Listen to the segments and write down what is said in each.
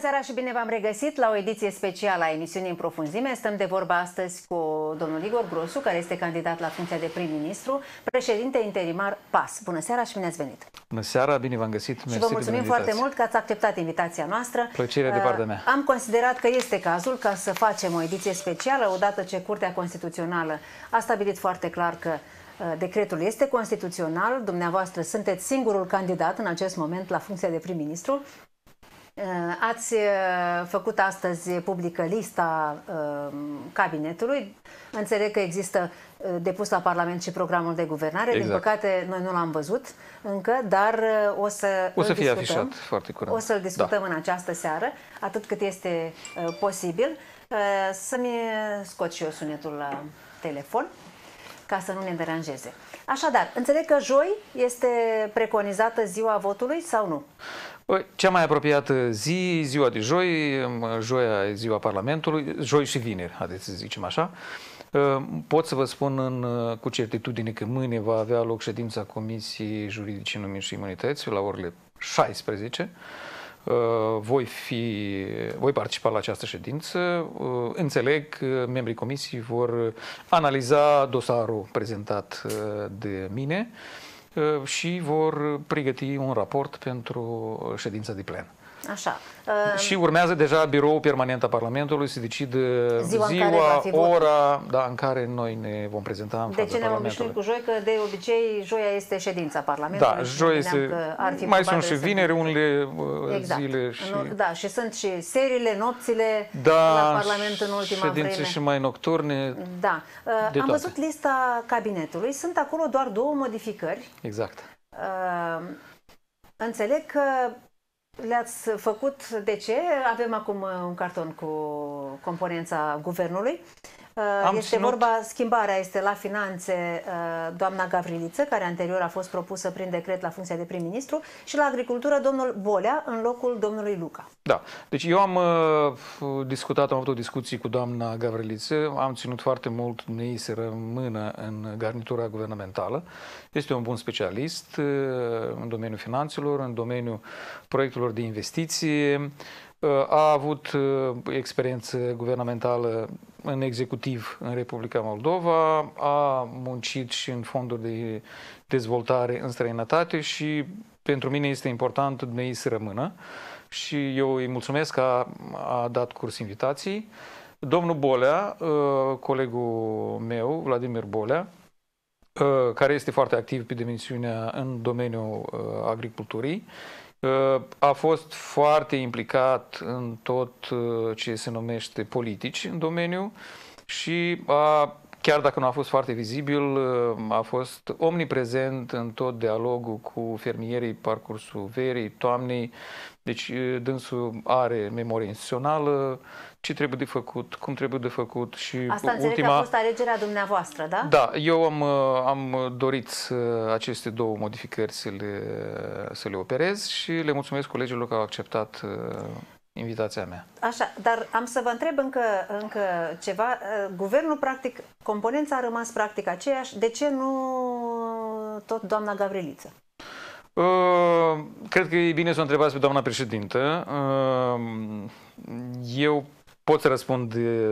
seara și bine v-am regăsit la o ediție specială a emisiunii în profunzime. Stăm de vorba astăzi cu domnul Igor Grosu, care este candidat la funcția de prim-ministru, președinte interimar PAS. Bună seara și bine ați venit! Bună seara, bine v-am găsit! Mersi și vă mulțumim foarte mult că ați acceptat invitația noastră. Plăcere de partea mea! Uh, am considerat că este cazul ca să facem o ediție specială, odată ce Curtea Constituțională a stabilit foarte clar că uh, Decretul este constituțional, dumneavoastră sunteți singurul candidat în acest moment la funcția de prim-ministru. Eh, ați eh, făcut astăzi publică lista eh, cabinetului. Înțeleg că există depus la Parlament și programul de guvernare. Exact. Din păcate, noi nu l-am văzut încă, dar o să O să fie discutăm. afișat foarte curând. O să-l da. discutăm da. în această seară, atât cât este posibil. Să-mi scot și eu sunetul la telefon ca să nu ne deranjeze. Așadar, înțeleg că joi este preconizată ziua votului sau nu? Păi, cea mai apropiată zi, ziua de joi, joia e ziua Parlamentului, joi și vineri, haideți să zicem așa. Ă, pot să vă spun în, cu certitudine că mâine va avea loc ședința Comisiei Juridice Numiri și Imunități la orele 16. Ă, voi, fi, voi participa la această ședință. Ă, înțeleg că membrii comisiei vor analiza dosarul prezentat de mine. Uh, și vor pregăti un raport pentru uh, ședința de plen. Așa. Uh, și urmează deja biroul permanent al Parlamentului, se decide ziua, ziua ora da, în care noi ne vom prezenta în de fața ce ne-am obișnuit cu joi, că de obicei joia este ședința Parlamentului. Da, joi este, ar fi mai sunt și vineri, unele uh, exact. zile. Și... Da, și sunt și serile, nopțile da, la Parlament în ultima ședințe vreme. și mai nocturne. Da. Uh, am toate. văzut lista cabinetului, sunt acolo doar două modificări. Exact. Uh, înțeleg că le-ați făcut, de ce? Avem acum uh, un carton cu componența guvernului am este ținut... vorba, schimbarea este la finanțe, uh, doamna Gavriliță, care anterior a fost propusă prin decret la funcția de prim-ministru, și la agricultură, domnul Bolea, în locul domnului Luca. Da. Deci eu am uh, discutat, am avut o discuție cu doamna Gavriliță, am ținut foarte mult ei să rămână în garnitura guvernamentală. Este un bun specialist uh, în domeniul finanțelor, în domeniul proiectelor de investiții, uh, a avut uh, experiență guvernamentală în executiv în Republica Moldova, a muncit și în fonduri de dezvoltare în străinătate și pentru mine este important ei să rămână și eu îi mulțumesc că a, a dat curs invitații, Domnul Bolea, ă, colegul meu, Vladimir Bolea, ă, care este foarte activ pe dimensiunea în domeniul ă, agriculturii, Ă, a fost foarte implicat în tot ă, ce se numește politici în domeniu și a, chiar dacă nu a fost foarte vizibil, ă, a fost omniprezent în tot dialogul cu fermierii, parcursul verii, toamnei. Deci dânsul are memorie instituțională, ce trebuie de făcut, cum trebuie de făcut și Asta înțeleg ultima... că a fost alegerea dumneavoastră, da? Da, eu am, uh, am dorit aceste două modificări să le, uh, să le operez și le mulțumesc colegilor că au acceptat uh, invitația mea. Așa, dar am să vă întreb încă, încă ceva. Guvernul, practic, componența a rămas practic aceeași. De ce nu tot doamna Gavriliță? Cred că e bine să o întrebați pe doamna președintă. Eu pot să răspund de,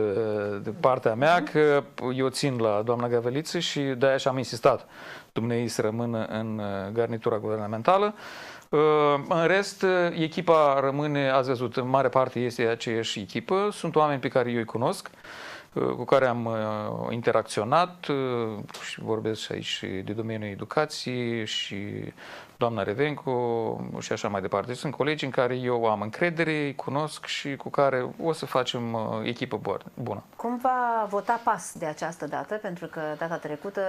de partea mea mhm. că eu țin la doamna Gaveliță și de-aia și am insistat dumnei să rămână în garnitura guvernamentală. În rest, echipa rămâne, ați văzut, în mare parte este aceeași echipă. Sunt oameni pe care eu îi cunosc. Uh, cu care am uh, interacționat uh, și vorbesc aici de domeniul educației și doamna Revencu și așa mai departe. Sunt colegi în care eu am încredere, îi cunosc și cu care o să facem echipă bună. Cum va vota PAS de această dată? Pentru că data trecută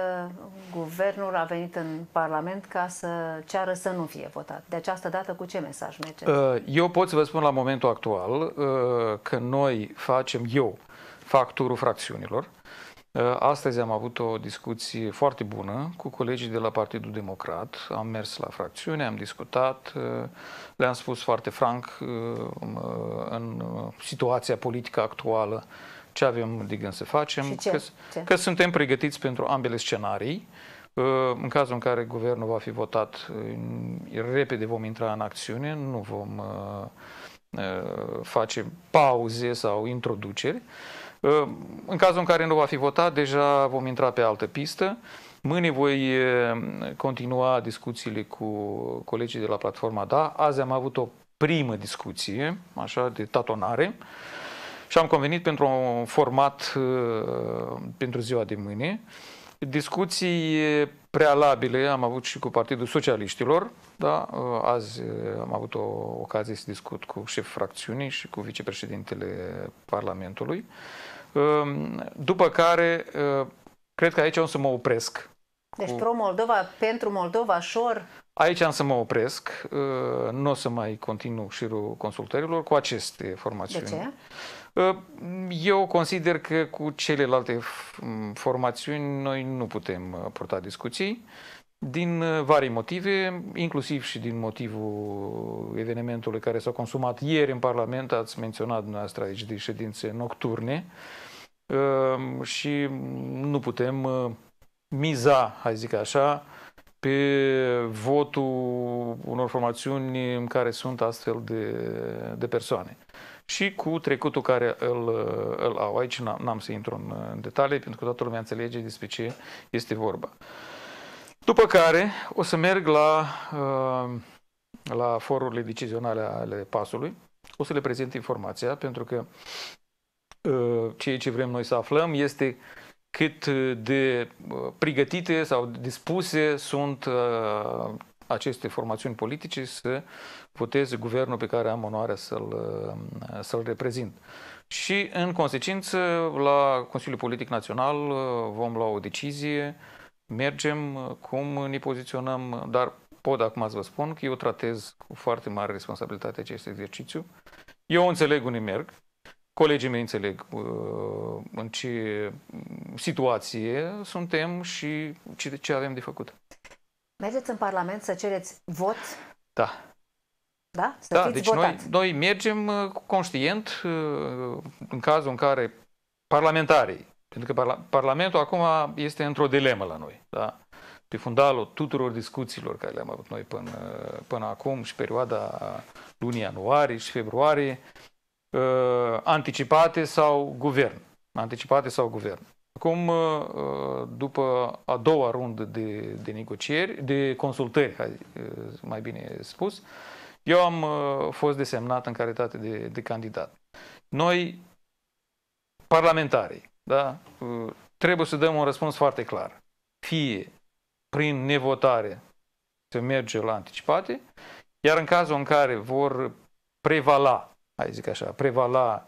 guvernul a venit în Parlament ca să ceară să nu fie votat. De această dată cu ce mesaj merge? Eu pot să vă spun la momentul actual că noi facem, eu factorul fracțiunilor. Uh, astăzi am avut o discuție foarte bună cu colegii de la Partidul Democrat. Am mers la fracțiune, am discutat, uh, le-am spus foarte franc uh, um, în situația politică actuală ce avem de gând să facem, ce? Că, ce? că suntem pregătiți pentru ambele scenarii. În cazul în care guvernul va fi votat, repede vom intra în acțiune, nu vom face pauze sau introduceri. În cazul în care nu va fi votat, deja vom intra pe altă pistă. Mâine voi continua discuțiile cu colegii de la platforma DA. Azi am avut o primă discuție, așa, de tatonare și am convenit pentru un format pentru ziua de mâine. Discuții prealabile am avut și cu Partidul Socialiștilor, da? azi am avut o ocazie să discut cu șef fracțiunii și cu vicepreședintele Parlamentului. Ehm, după care, ehm, cred că aici o să mă opresc. Deci pro-Moldova, pentru Moldova, șor? Aici am să mă opresc. Ehm, nu o să mai continu șirul consultărilor cu aceste formațiuni. De ce? Eu consider că cu celelalte formațiuni noi nu putem uh, purta discuții din uh, vari motive, inclusiv și din motivul evenimentului care s-a consumat ieri în Parlament, ați menționat dumneavoastră aici de ședințe nocturne, uh, Ehm, și nu putem uh, miza, hai zic așa, pe votul unor formațiuni în care sunt astfel de, de persoane. Și cu trecutul care îl, uh, îl au. Aici n-am să intru uh, în, detalii, pentru că toată lumea înțelege despre ce este vorba. După care o să merg la, la forurile decizionale ale pasului, o să le prezint informația, pentru că Ă, ceea ce vrem noi să aflăm este cât de ă, pregătite sau dispuse sunt ă, aceste formațiuni politice să voteze guvernul pe care am onoarea să-l, să-l reprezint. Și, în consecință, la Consiliul Politic Național vom lua o decizie, mergem, cum ne poziționăm, dar pot acum să vă spun că eu tratez cu foarte mare responsabilitate acest exercițiu. Eu înțeleg unde merg, Colegii mei înțeleg uh, în ce situație suntem și ce avem de făcut. Mergeți în Parlament să cereți vot? Da. Da? Să da, fiți deci votat. Noi, noi mergem uh, conștient uh, în cazul în care parlamentarii, pentru că parla- Parlamentul acum este într-o dilemă la noi, da? pe fundalul tuturor discuțiilor care le-am avut noi până, până acum și perioada lunii ianuarie și februarie, uh, anticipate sau guvern. Anticipate sau guvern. Acum, uh, uh, după a doua rundă de, de negocieri, de consultări, hai, uh, mai bine spus, eu am uh, fost desemnat în calitate de, de candidat. Noi, parlamentarii, da, uh, trebuie să dăm un răspuns foarte clar. Fie prin nevotare se merge la anticipate, iar în cazul în care vor prevala hai zic așa, prevala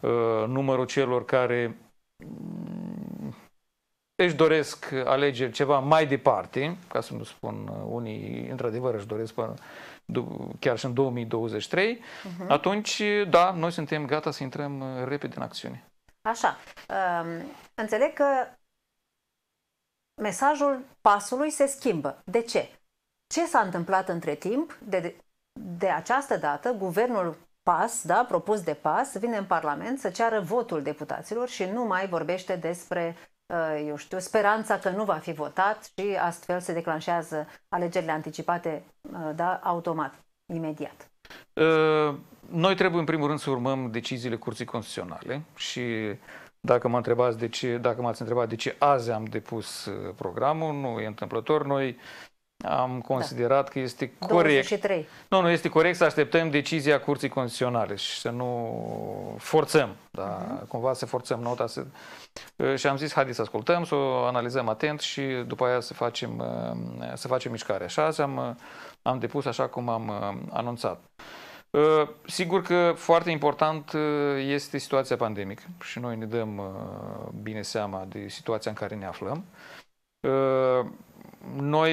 uh, numărul celor care mm, își doresc alegeri ceva mai departe, ca să nu spun uh, unii, într-adevăr își doresc până, chiar și în 2023, uh-huh. Mhm. atunci, da, noi suntem gata să intrăm uh, repede în acțiune. Așa. Um, înțeleg că mesajul pasului se schimbă. De ce? Ce s-a întâmplat între timp? De, de această dată, guvernul PAS, da, propus de PAS, vine în Parlament să ceară votul deputaților și nu mai vorbește despre, uh, eu știu, speranța că nu va fi votat și astfel se declanșează alegerile anticipate, uh, da, automat, imediat. Uh, noi trebuie, în primul rând, să urmăm deciziile Curții Constituționale și dacă, de ce, dacă m-ați întrebat de ce azi am depus programul, nu e întâmplător, noi am da. considerat da. că este corect. 23. Nu, nu, este corect să așteptăm decizia Curții Constituționale și să nu forțăm, da, uh-huh. cumva să forțăm nota. Să... Și am zis, haideți să ascultăm, să o analizăm atent și după aia să facem, să facem mișcare. Așa am, am depus așa cum am anunțat. Ă, sigur că foarte important este situația pandemică și noi ne dăm ă, bine seama de situația în care ne aflăm. Ă, noi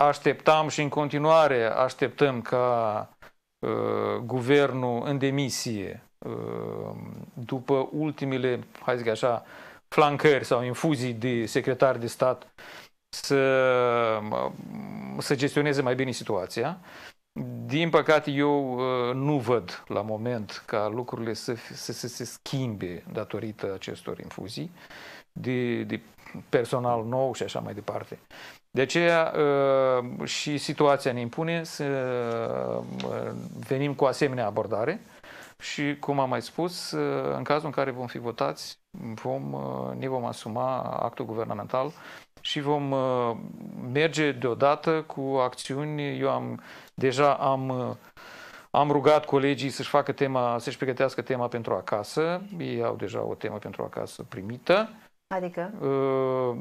așteptam și în continuare așteptăm ca uh, guvernul în demisie, uh, după ultimele, hai zic așa, flancări sau infuzii de secretari de stat, să, uh, să gestioneze mai bine situația. Din păcate, eu uh, nu văd la moment ca lucrurile să, să, să se schimbe datorită acestor infuzii de, de personal nou și așa mai departe. De aceea uh, și situația ne impune să uh, venim cu asemenea abordare și, cum am mai spus, uh, în cazul în care vom fi votați, vom, ne vom asuma actul guvernamental și vom merge deodată cu acțiuni. Eu am deja am, am rugat colegii să-și facă tema, să-și pregătească tema pentru acasă. Ei au deja o temă pentru acasă primită. Adică? Uh,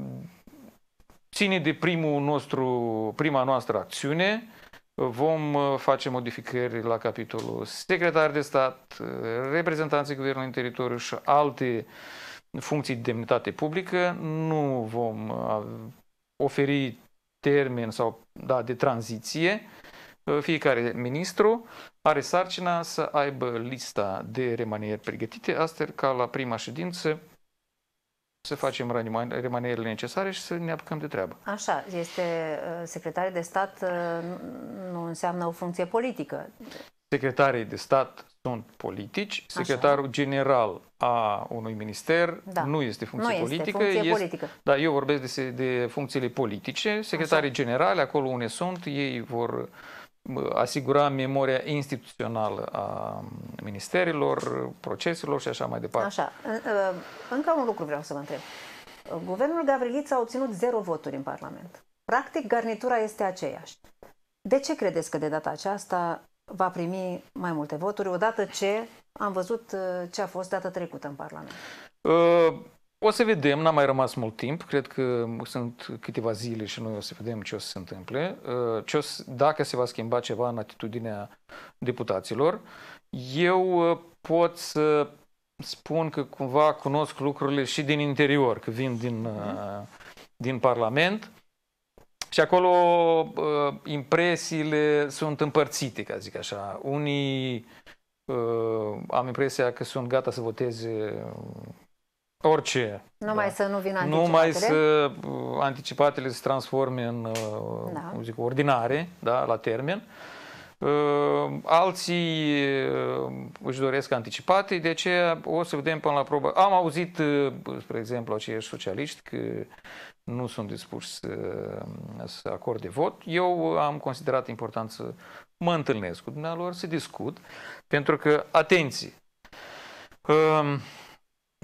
ține de primul nostru, prima noastră acțiune, vom uh, face modificări la capitolul secretar de stat, uh, reprezentanții guvernului în teritoriu și alte funcții de demnitate publică. Nu vom uh, oferi termen sau da, de tranziție. Fiecare ministru are sarcina să aibă lista de remanieri pregătite, astfel ca la prima ședință să facem remanierile necesare și să ne apucăm de treabă. Așa, este uh, secretar de stat uh, nu înseamnă o funcție politică. Secretarii de stat sunt politici, secretarul Așa. general a unui minister da. nu este funcție nu este politică. Funcție este, politică. Da, eu vorbesc de, de funcțiile politice, secretarii Așa. generali, acolo unde sunt, ei vor uh, asigura memoria instituțională a ministerilor, proceselor și așa mai departe. Așa. Uh, încă un lucru vreau să vă întreb. Guvernul Gavriliță a obținut zero voturi în Parlament. Practic, garnitura este aceeași. De ce credeți că de data aceasta va primi mai multe voturi, odată ce am văzut uh, ce a fost data trecută în Parlament? Uh... O să vedem, n-a mai rămas mult timp, cred că sunt câteva zile și noi o să vedem ce o să se întâmple, uh, ce o să, dacă se va schimba ceva în atitudinea deputaților. Eu uh, pot să spun că cumva cunosc lucrurile și din interior, că vin din, uh, din Parlament și acolo impresiile sunt împărțite, ca zic așa. Unii am impresia că sunt gata să voteze Orice. Numai da. să nu vină Nu Numai să uh, anticipatele se transforme în uh, da. cum zic, ordinare, da, la termen. Uh, alții își doresc anticipate, de aceea o să vedem până la probă. Am auzit, spre exemplu, acești socialiști că nu sunt dispuși să, să acorde vot. Eu am considerat important să mă întâlnesc cu dumnealor, să discut, pentru că, atenție, um,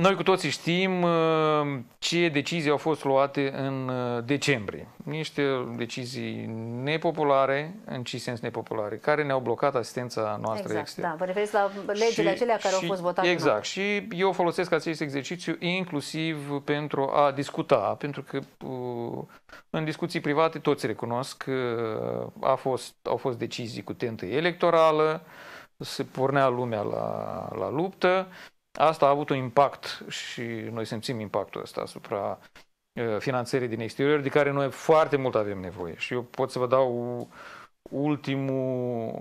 noi cu toții știm uh, ce decizii au fost luate în uh, decembrie. Niște decizii nepopulare, în ce sens nepopulare, care ne-au blocat asistența noastră exact, externă. Da, vă referiți la legile și, acelea care și, au fost votate. Exact, și eu folosesc acest exercițiu inclusiv pentru a discuta, pentru că uh, în discuții private toți recunosc că a fost, au fost decizii cu tentă electorală, se pornea lumea la, la luptă Asta a avut un impact și noi simțim impactul ăsta asupra finanțării din exterior, de care noi foarte mult avem nevoie. Și eu pot să vă dau ultimul,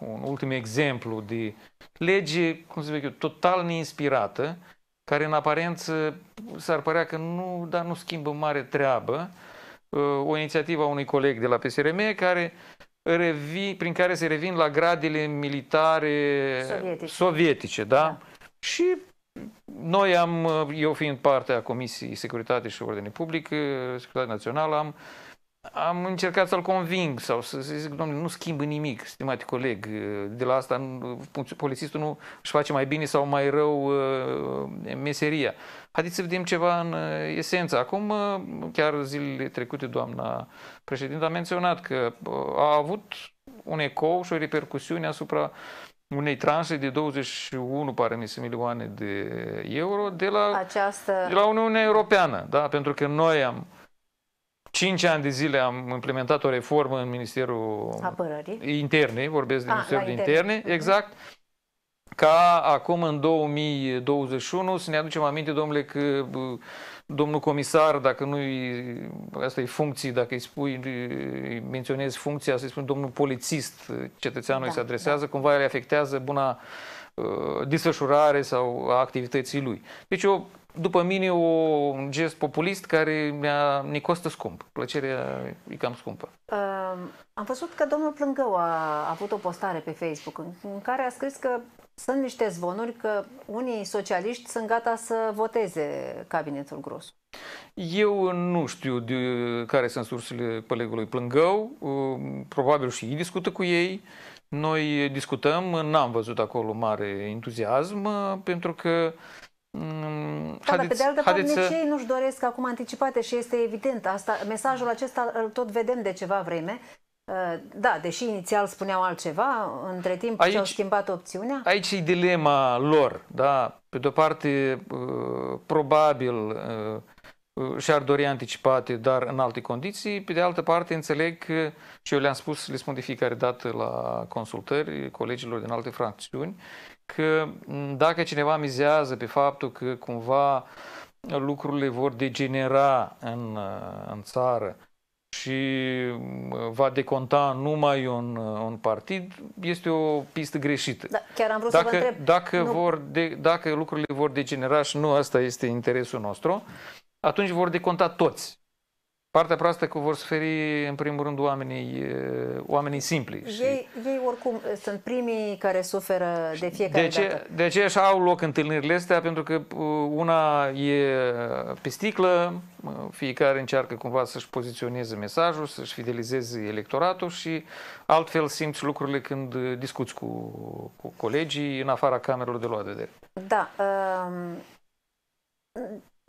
un ultim exemplu de lege, cum să zic eu, total neinspirată, care în aparență s-ar părea că nu, dar nu schimbă mare treabă, o inițiativă a unui coleg de la PSRM care revi, prin care se revin la gradele militare sovietice, sovietice da? da? Și noi am, eu fiind parte a Comisiei Securitate și Ordine Publică, Securitate Națională, am, am încercat să-l conving sau să zic, domnule, nu schimbă nimic, stimate coleg, de la asta polițistul nu își face mai bine sau mai rău uh, meseria. Haideți să vedem ceva în uh, esență. Acum, uh, chiar zilele trecute, doamna președintă a menționat că a avut un ecou și o repercusiune asupra uh, unei tranșe de 21, pare mi se, milioane de euro de la, Această... de la Uniunea Europeană. Da? Pentru că noi am 5 ani de zile am implementat o reformă în Ministerul Apărării. Interne, vorbesc de ah, Ministerul de interne. interne, mhm. exact. Uh-huh ca acum în 2021 să ne aducem aminte, domnule, că domnul comisar, dacă nu asta e funcții, dacă îi spui, îi menționezi funcția, să-i spun domnul polițist, cetățeanul da, îi se da. adresează, da. cumva îi afectează buna uh, desfășurare sau a activității lui. Deci eu după mine, o, un gest populist care mi-a, ne costă scump. Plăcerea e cam scumpă. Uh, am văzut că domnul Plângău a, a avut o postare pe Facebook în, în care a scris că sunt niște zvonuri că unii socialiști sunt gata să voteze cabinetul gros. Eu nu știu de care sunt sursele colegului Plângău, uh, probabil și ei discută cu ei. Noi discutăm, n-am văzut acolo mare entuziasm, uh, pentru că mm, da, dar pe de altă parte să... nici ei nu-și doresc acum anticipate și este evident asta, mesajul acesta îl tot vedem de ceva vreme Uh, da, deși inițial spuneau altceva, între timp aici, și-au schimbat opțiunea. Aici e dilema lor, da? Pe de-o parte, uh, probabil uh, și-ar dori anticipate, dar în alte condiții. Pe de altă parte, înțeleg că, și eu le-am spus, le spun de fiecare dată la consultări colegilor din alte fracțiuni, că dacă cineva mizează pe faptul că cumva lucrurile vor degenera în, în țară, și va deconta numai un, un partid, este o pistă greșită. Da, chiar am vrut dacă, să vă întreb. Dacă, nu. vor de, dacă lucrurile vor degenera și nu asta este interesul nostru, atunci vor deconta toți. Partea proastă că vor suferi, în primul rând, oamenii, oamenii simpli. Și... Ei, ei, oricum, sunt primii care suferă de fiecare de ce, dată. De ce așa au loc întâlnirile astea, pentru că una e pe sticlă, fiecare încearcă cumva să-și poziționeze mesajul, să-și fidelizeze electoratul și altfel simți lucrurile când discuți cu, cu colegii în afara camerelor de luat de vedere. Da. Um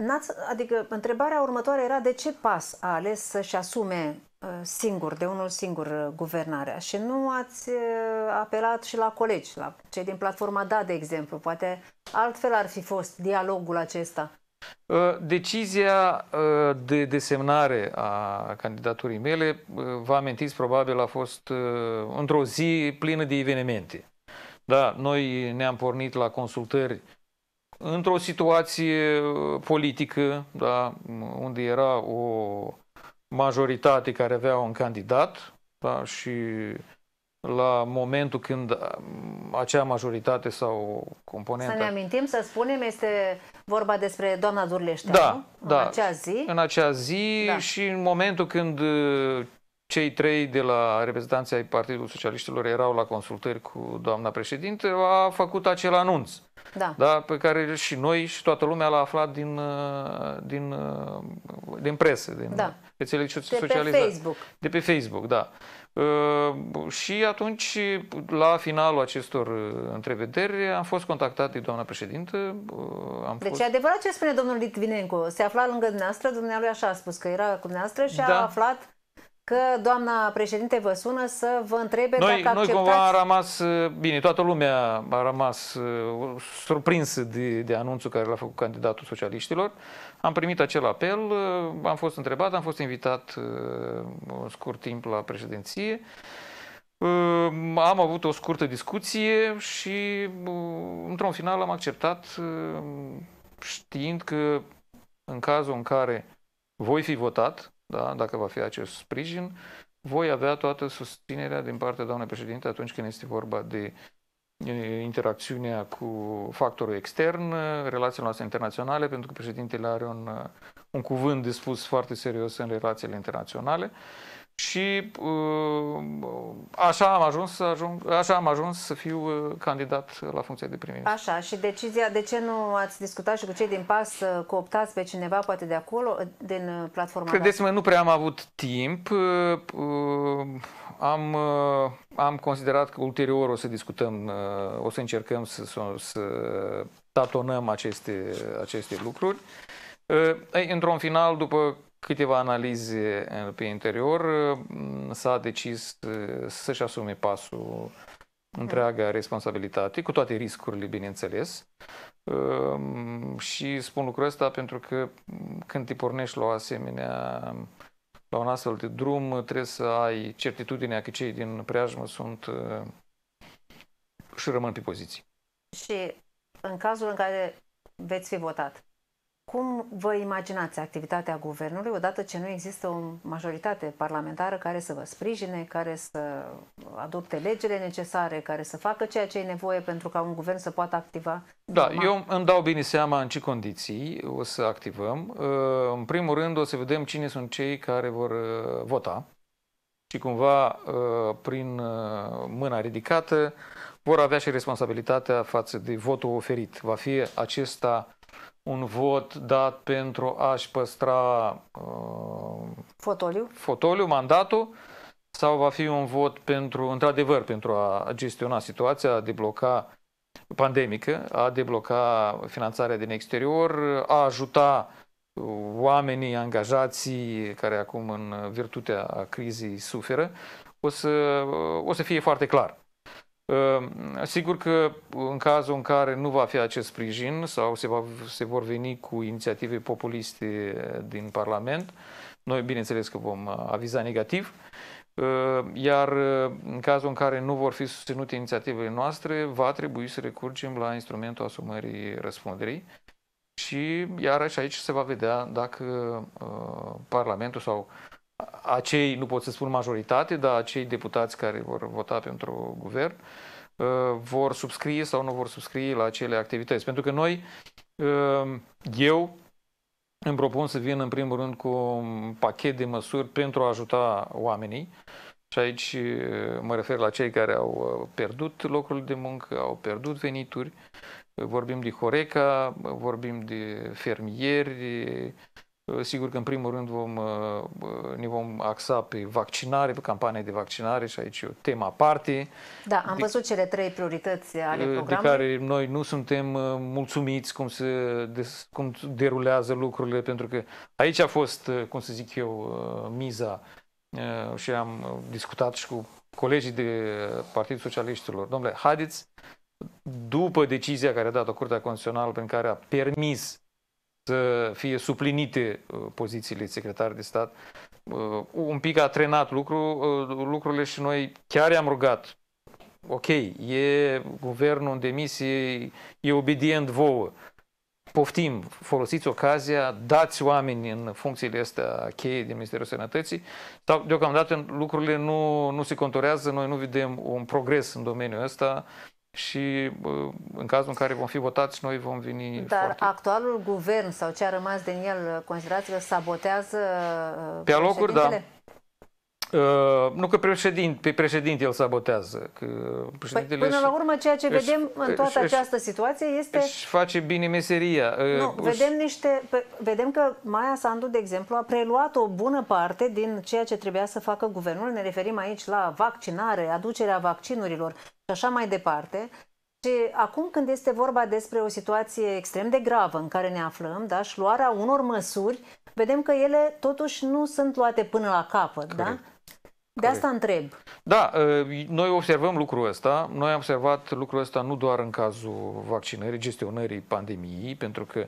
N-ați, adică întrebarea următoare era de ce pas a ales să-și asume uh, singur, de unul singur uh, guvernarea și nu ați uh, apelat și la colegi, la cei din platforma DA, de exemplu. Poate altfel ar fi fost dialogul acesta. Decizia de desemnare a candidaturii mele, vă amintiți, probabil a fost într-o zi plină de evenimente. Da, noi ne-am pornit la consultări într-o situație uh, politică, da, unde era o majoritate care avea un candidat da, și la momentul când uh, acea majoritate sau componentă... Să ne amintim, să spunem, este vorba despre doamna Durleștea, da, nu? da. în da. acea zi. În acea zi da. și în momentul când uh, cei trei de la reprezentanții ai Partidului Socialiștilor erau la consultări cu doamna președinte, a făcut acel anunț. Da. da pe care și noi și toată lumea l-a aflat din, uh, din, uh, din presă, din da. rețelele sociale. De pe Facebook. De pe Facebook, da. Uh, și atunci, la finalul acestor întrevederi, am fost contactat de doamna președintă. Am deci fost... e adevărat ce spune domnul Litvinenko. Se afla lângă dumneavoastră, dumnealui așa a spus că era cu dumneavoastră și da. a aflat că doamna președinte vă sună să vă întrebe noi, dacă acceptați... Noi cumva am rămas, uh, bine, toată lumea a rămas uh, surprinsă de, de anunțul care l-a făcut candidatul socialiștilor. Am primit acel apel, uh, am fost întrebat, am fost invitat un scurt timp la președinție. Am avut o scurtă discuție și într-un final am acceptat știind că în cazul în care voi fi votat, da? dacă va fi acest sprijin, voi avea toată susținerea din partea doamnei președinte atunci când este vorba de interacțiunea cu factorul extern, relațiile noastre internaționale, pentru că președintele are un, un cuvânt de spus foarte serios în relațiile internaționale. Uh, și uh, așa am ajuns să ajung, așa am ajuns să fiu uh, candidat la funcția de prim Așa, și decizia, de ce nu ați discutat și cu cei din PAS să uh, cooptați pe cineva poate de acolo, din platforma Credeți-mă, nu prea am avut timp. Am, am considerat că ulterior o să discutăm, o să încercăm să, să, să tatonăm aceste, aceste lucruri. Într-un final, după câteva analize eh, pe interior, mm, s-a decis eh, să-și asume pasul mm. întreaga responsabilitate, cu toate riscurile, bineînțeles. Ehm, și spun lucrul ăsta pentru că mm, când te pornești la o asemenea la un astfel de drum, trebuie să ai certitudinea că cei din preajmă sunt eh, și rămân pe poziții. Și în cazul în care veți fi votat, cum vă imaginați activitatea guvernului odată ce nu există o majoritate parlamentară care să vă sprijine, care să adopte legile necesare, care să facă ceea ce e nevoie pentru ca un guvern să poată activa? Da, normal? eu îmi dau bine seama în ce condiții o să activăm. Ă, în primul rând o să vedem cine sunt cei care vor ă, vota și cumva ă, prin mâna ridicată vor avea și responsabilitatea față de votul oferit. Va fi acesta un vot dat pentru a-și păstra uh, fotoliu. fotoliu, mandatul, sau va fi un vot pentru, într-adevăr, pentru a gestiona situația, a debloca pandemică, a debloca finanțarea din exterior, a ajuta oamenii, angajații care acum în virtutea crizii suferă, o să, o să fie foarte clar. Ehm, sigur că în cazul în care nu va fi acest sprijin sau se, va, se vor veni cu inițiative populiste din Parlament, noi bineînțeles că vom uh, aviza negativ, ehm, iar uh, în cazul în care nu vor fi susținute inițiativele noastre, va trebui să recurgem la instrumentul asumării răspunderii și iarăși aici se va vedea dacă uh, Parlamentul sau acei, nu pot să spun majoritate, dar acei deputați care vor vota pentru guvern, uh, vor subscrie sau nu vor subscrie la acele activități. Pentru că noi, uh, eu îmi propun să vin în primul rând cu un pachet de măsuri pentru a ajuta oamenii. Și aici uh, mă refer la cei care au pierdut locul de muncă, au pierdut venituri. Vorbim de Horeca, vorbim de fermieri, Uh, sigur că, în primul rând, vom, uh, uh, ne vom axa pe vaccinare, pe campania de vaccinare și aici e o temă aparte. Da, am de, văzut cele trei priorități ale programului. De care noi nu suntem mulțumiți cum se cum derulează lucrurile, pentru că aici a fost, cum să zic eu, miza și am discutat și cu colegii de Partidul Socialiștilor. Domnule, haideți, după decizia care a dat-o Curtea Constituțională prin care a permis să uh, fie suplinite uh, pozițiile secretar de stat. Uh, un pic a trenat lucru, lucrurile și noi chiar i-am rugat. Ok, e guvernul în demisie, e obedient vouă. Poftim, folosiți ocazia, dați oameni în funcțiile astea cheie din Ministerul Sănătății. Sau, deocamdată lucrurile nu, nu se conturează, noi nu vedem un progres în domeniul ăsta și în cazul în care vom fi votați, noi vom veni Dar foarte... actualul guvern sau ce a rămas din el, considerați că sabotează uh, Pe alocuri, da. Uh, nu că președinte, pe președinte el sabotează. Că președintele păi, până la urmă, ceea ce își, vedem în toată își, această situație este... Își face bine meseria. Uh, nu, își... vedem, niște, vedem că Maia Sandu, de exemplu, a preluat o bună parte din ceea ce trebuia să facă guvernul. Ne referim aici la vaccinare, aducerea vaccinurilor și așa mai departe. Și acum când este vorba despre o situație extrem de gravă în care ne aflăm, da, și luarea unor măsuri, vedem că ele totuși nu sunt luate până la capăt, da? Corect. da? De asta întreb. Da, ă, noi observăm lucrul ăsta. Noi am observat lucrul ăsta nu doar în cazul vaccinării, gestionării pandemiei, pentru că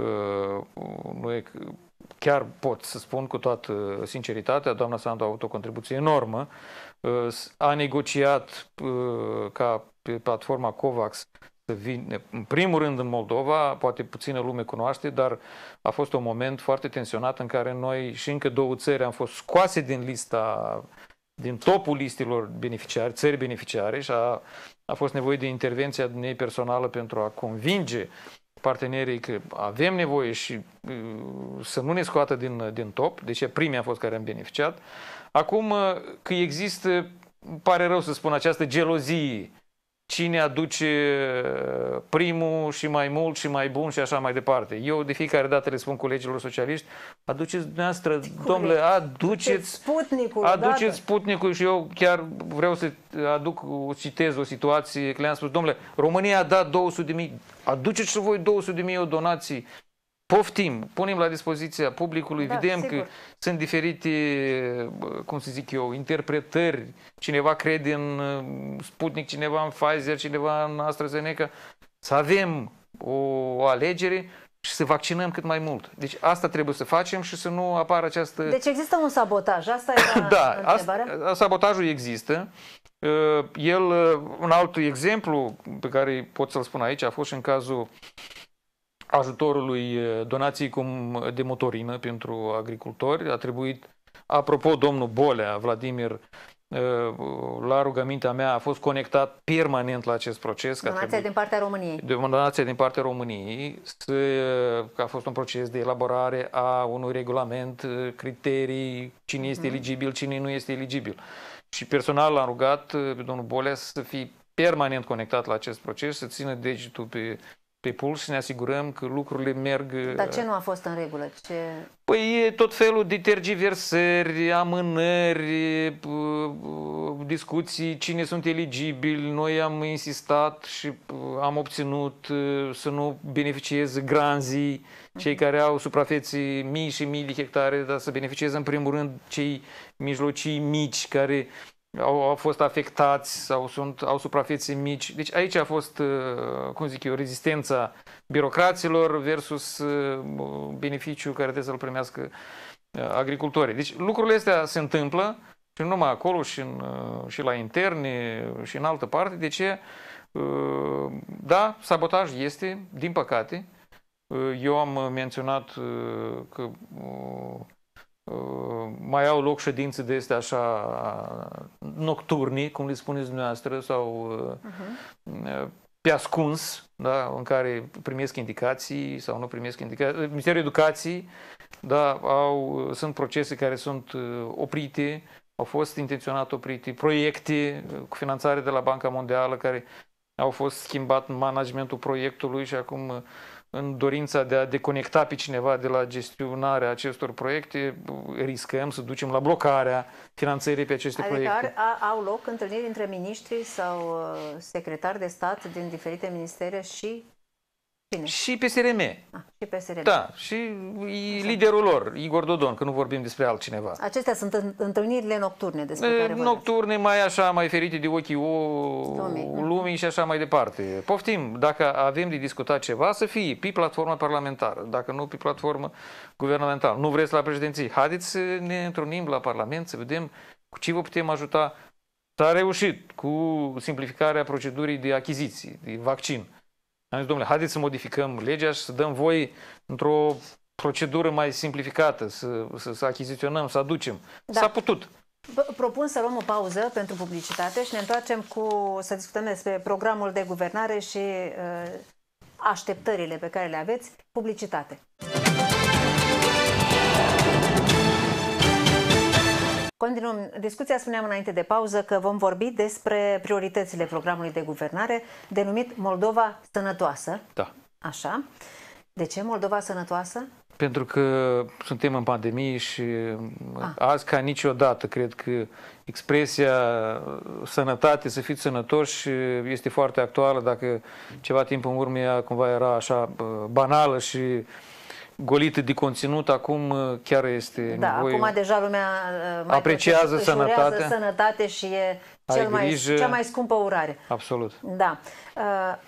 ă, nu e chiar pot să spun cu toată sinceritatea, doamna Sandu a avut o contribuție enormă, ă, a negociat ca pe platforma COVAX să vină, în primul rând în Moldova, poate puțină lume cunoaște, dar a fost un moment foarte tensionat în care noi și încă două țări am fost scoase din lista, din topul listelor beneficiari, țări beneficiare și a, a fost nevoie de intervenția ei personală pentru a convinge partenerii că avem nevoie și uh, să nu ne scoată din, din top, deci primii a fost care am beneficiat. Acum uh, că există, pare rău să spun, această gelozie cine aduce uh, primul și mai mult și mai bun și așa mai departe. Eu de fiecare dată le spun colegilor socialiști, aduceți dumneavoastră, domnule, aduceți Sputnicul, aduceți dată. Sputnicul și eu chiar vreau să aduc, citez o situație, că le-am spus, domnule, România a dat 200 de mii, aduceți și voi 200 de mii o donații poftim, punem la dispoziția publicului, da, vedem sigur. că sunt diferite, cum să zic eu, interpretări. Cineva crede în uh, Sputnik, cineva în Pfizer, cineva în AstraZeneca. Să avem o, o alegere și să vaccinăm cât mai mult. Deci asta trebuie să facem și să nu apară această... Deci există un sabotaj, asta e da, întrebarea? Da, sabotajul există. Uh, el, uh, un alt exemplu pe care pot să-l spun aici, a fost și în cazul ajutorului donații cum de motorină pentru agricultori. A trebuit, apropo, domnul Bolea, Vladimir, la rugămintea mea a fost conectat permanent la acest proces. Donația trebuit, din partea României. De donația din partea României. a fost un proces de elaborare a unui regulament, criterii, cine este mm. eligibil, cine nu este eligibil. Și personal l-am rugat pe domnul Bolea să fie permanent conectat la acest proces, să țină degetul pe pe puls să ne asigurăm că lucrurile merg... Dar ce uh, nu a fost în regulă? Ce... Păi e tot felul de tergiversări, amânări, uh, discuții, cine sunt eligibili. Noi am insistat și uh, am obținut să nu beneficieze granzii, cei care au suprafețe mii și mii de hectare, dar să beneficieze în primul rând cei mijlocii mici care au, au fost afectați sau sunt, au suprafețe mici. Deci aici a fost, uh, cum zic eu, rezistența birocraților versus uh, beneficiul care trebuie să-l primească uh, agricultorii. Deci lucrurile astea se întâmplă și nu numai acolo, și, în, și la interne, și în altă parte. De ce? Da, sabotaj este, din păcate. Eu am menționat că Uh, mai au loc ședințe de este așa nocturni, cum le spuneți dumneavoastră, sau uh, uh-huh. Uh, pe ascuns, da, în care primesc indicații sau nu primesc indicații. Ministerul Educației, da, au, sunt procese care sunt oprite, au fost intenționat oprite, proiecte cu finanțare de la Banca Mondială care au fost schimbat managementul proiectului și acum uh, în dorința de a deconecta pe cineva de la gestionarea acestor proiecte, riscăm să ducem la blocarea finanțării pe aceste adică proiecte. Ar, au loc întâlniri între miniștri sau uh, secretari de stat din diferite ministere și Cine? Și PSRM. Ah, și PSRM. Da, și exact. liderul lor, Igor Dodon, că nu vorbim despre altcineva. Acestea sunt întâlnirile nocturne despre e, care Nocturne, mai așa, mai ferite de ochii o... lumii. Da. lumii și așa mai departe. Poftim, dacă avem de discutat ceva, să fie pe platforma parlamentară, dacă nu pe platformă guvernamentală. Nu vreți la președinții? Haideți să ne întrunim la Parlament, să vedem cu ce vă putem ajuta. S-a reușit cu simplificarea procedurii de achiziții, de vaccin am zis, domnule, haideți să modificăm legea și să dăm voi într-o procedură mai simplificată, să, să, să achiziționăm, să aducem. Da. S-a putut. Propun să luăm o pauză pentru publicitate și ne întoarcem cu să discutăm despre programul de guvernare și uh, așteptările pe care le aveți. Publicitate. Continuăm discuția, spuneam înainte de pauză că vom vorbi despre prioritățile programului de guvernare denumit Moldova Sănătoasă. Da. Așa. De ce Moldova Sănătoasă? Pentru că suntem în pandemie și A. Ah. azi ca niciodată cred că expresia uh, sănătate, să fiți sănătoși uh, este foarte actuală dacă ceva timp în urmă ea cumva era așa uh, banală și golită de conținut, acum uh, chiar este da, nevoie. acum deja lumea uh, mai apreciază sănătatea. sănătate și e cel mai, cea mai scumpă urare. Absolut. Da. Uh,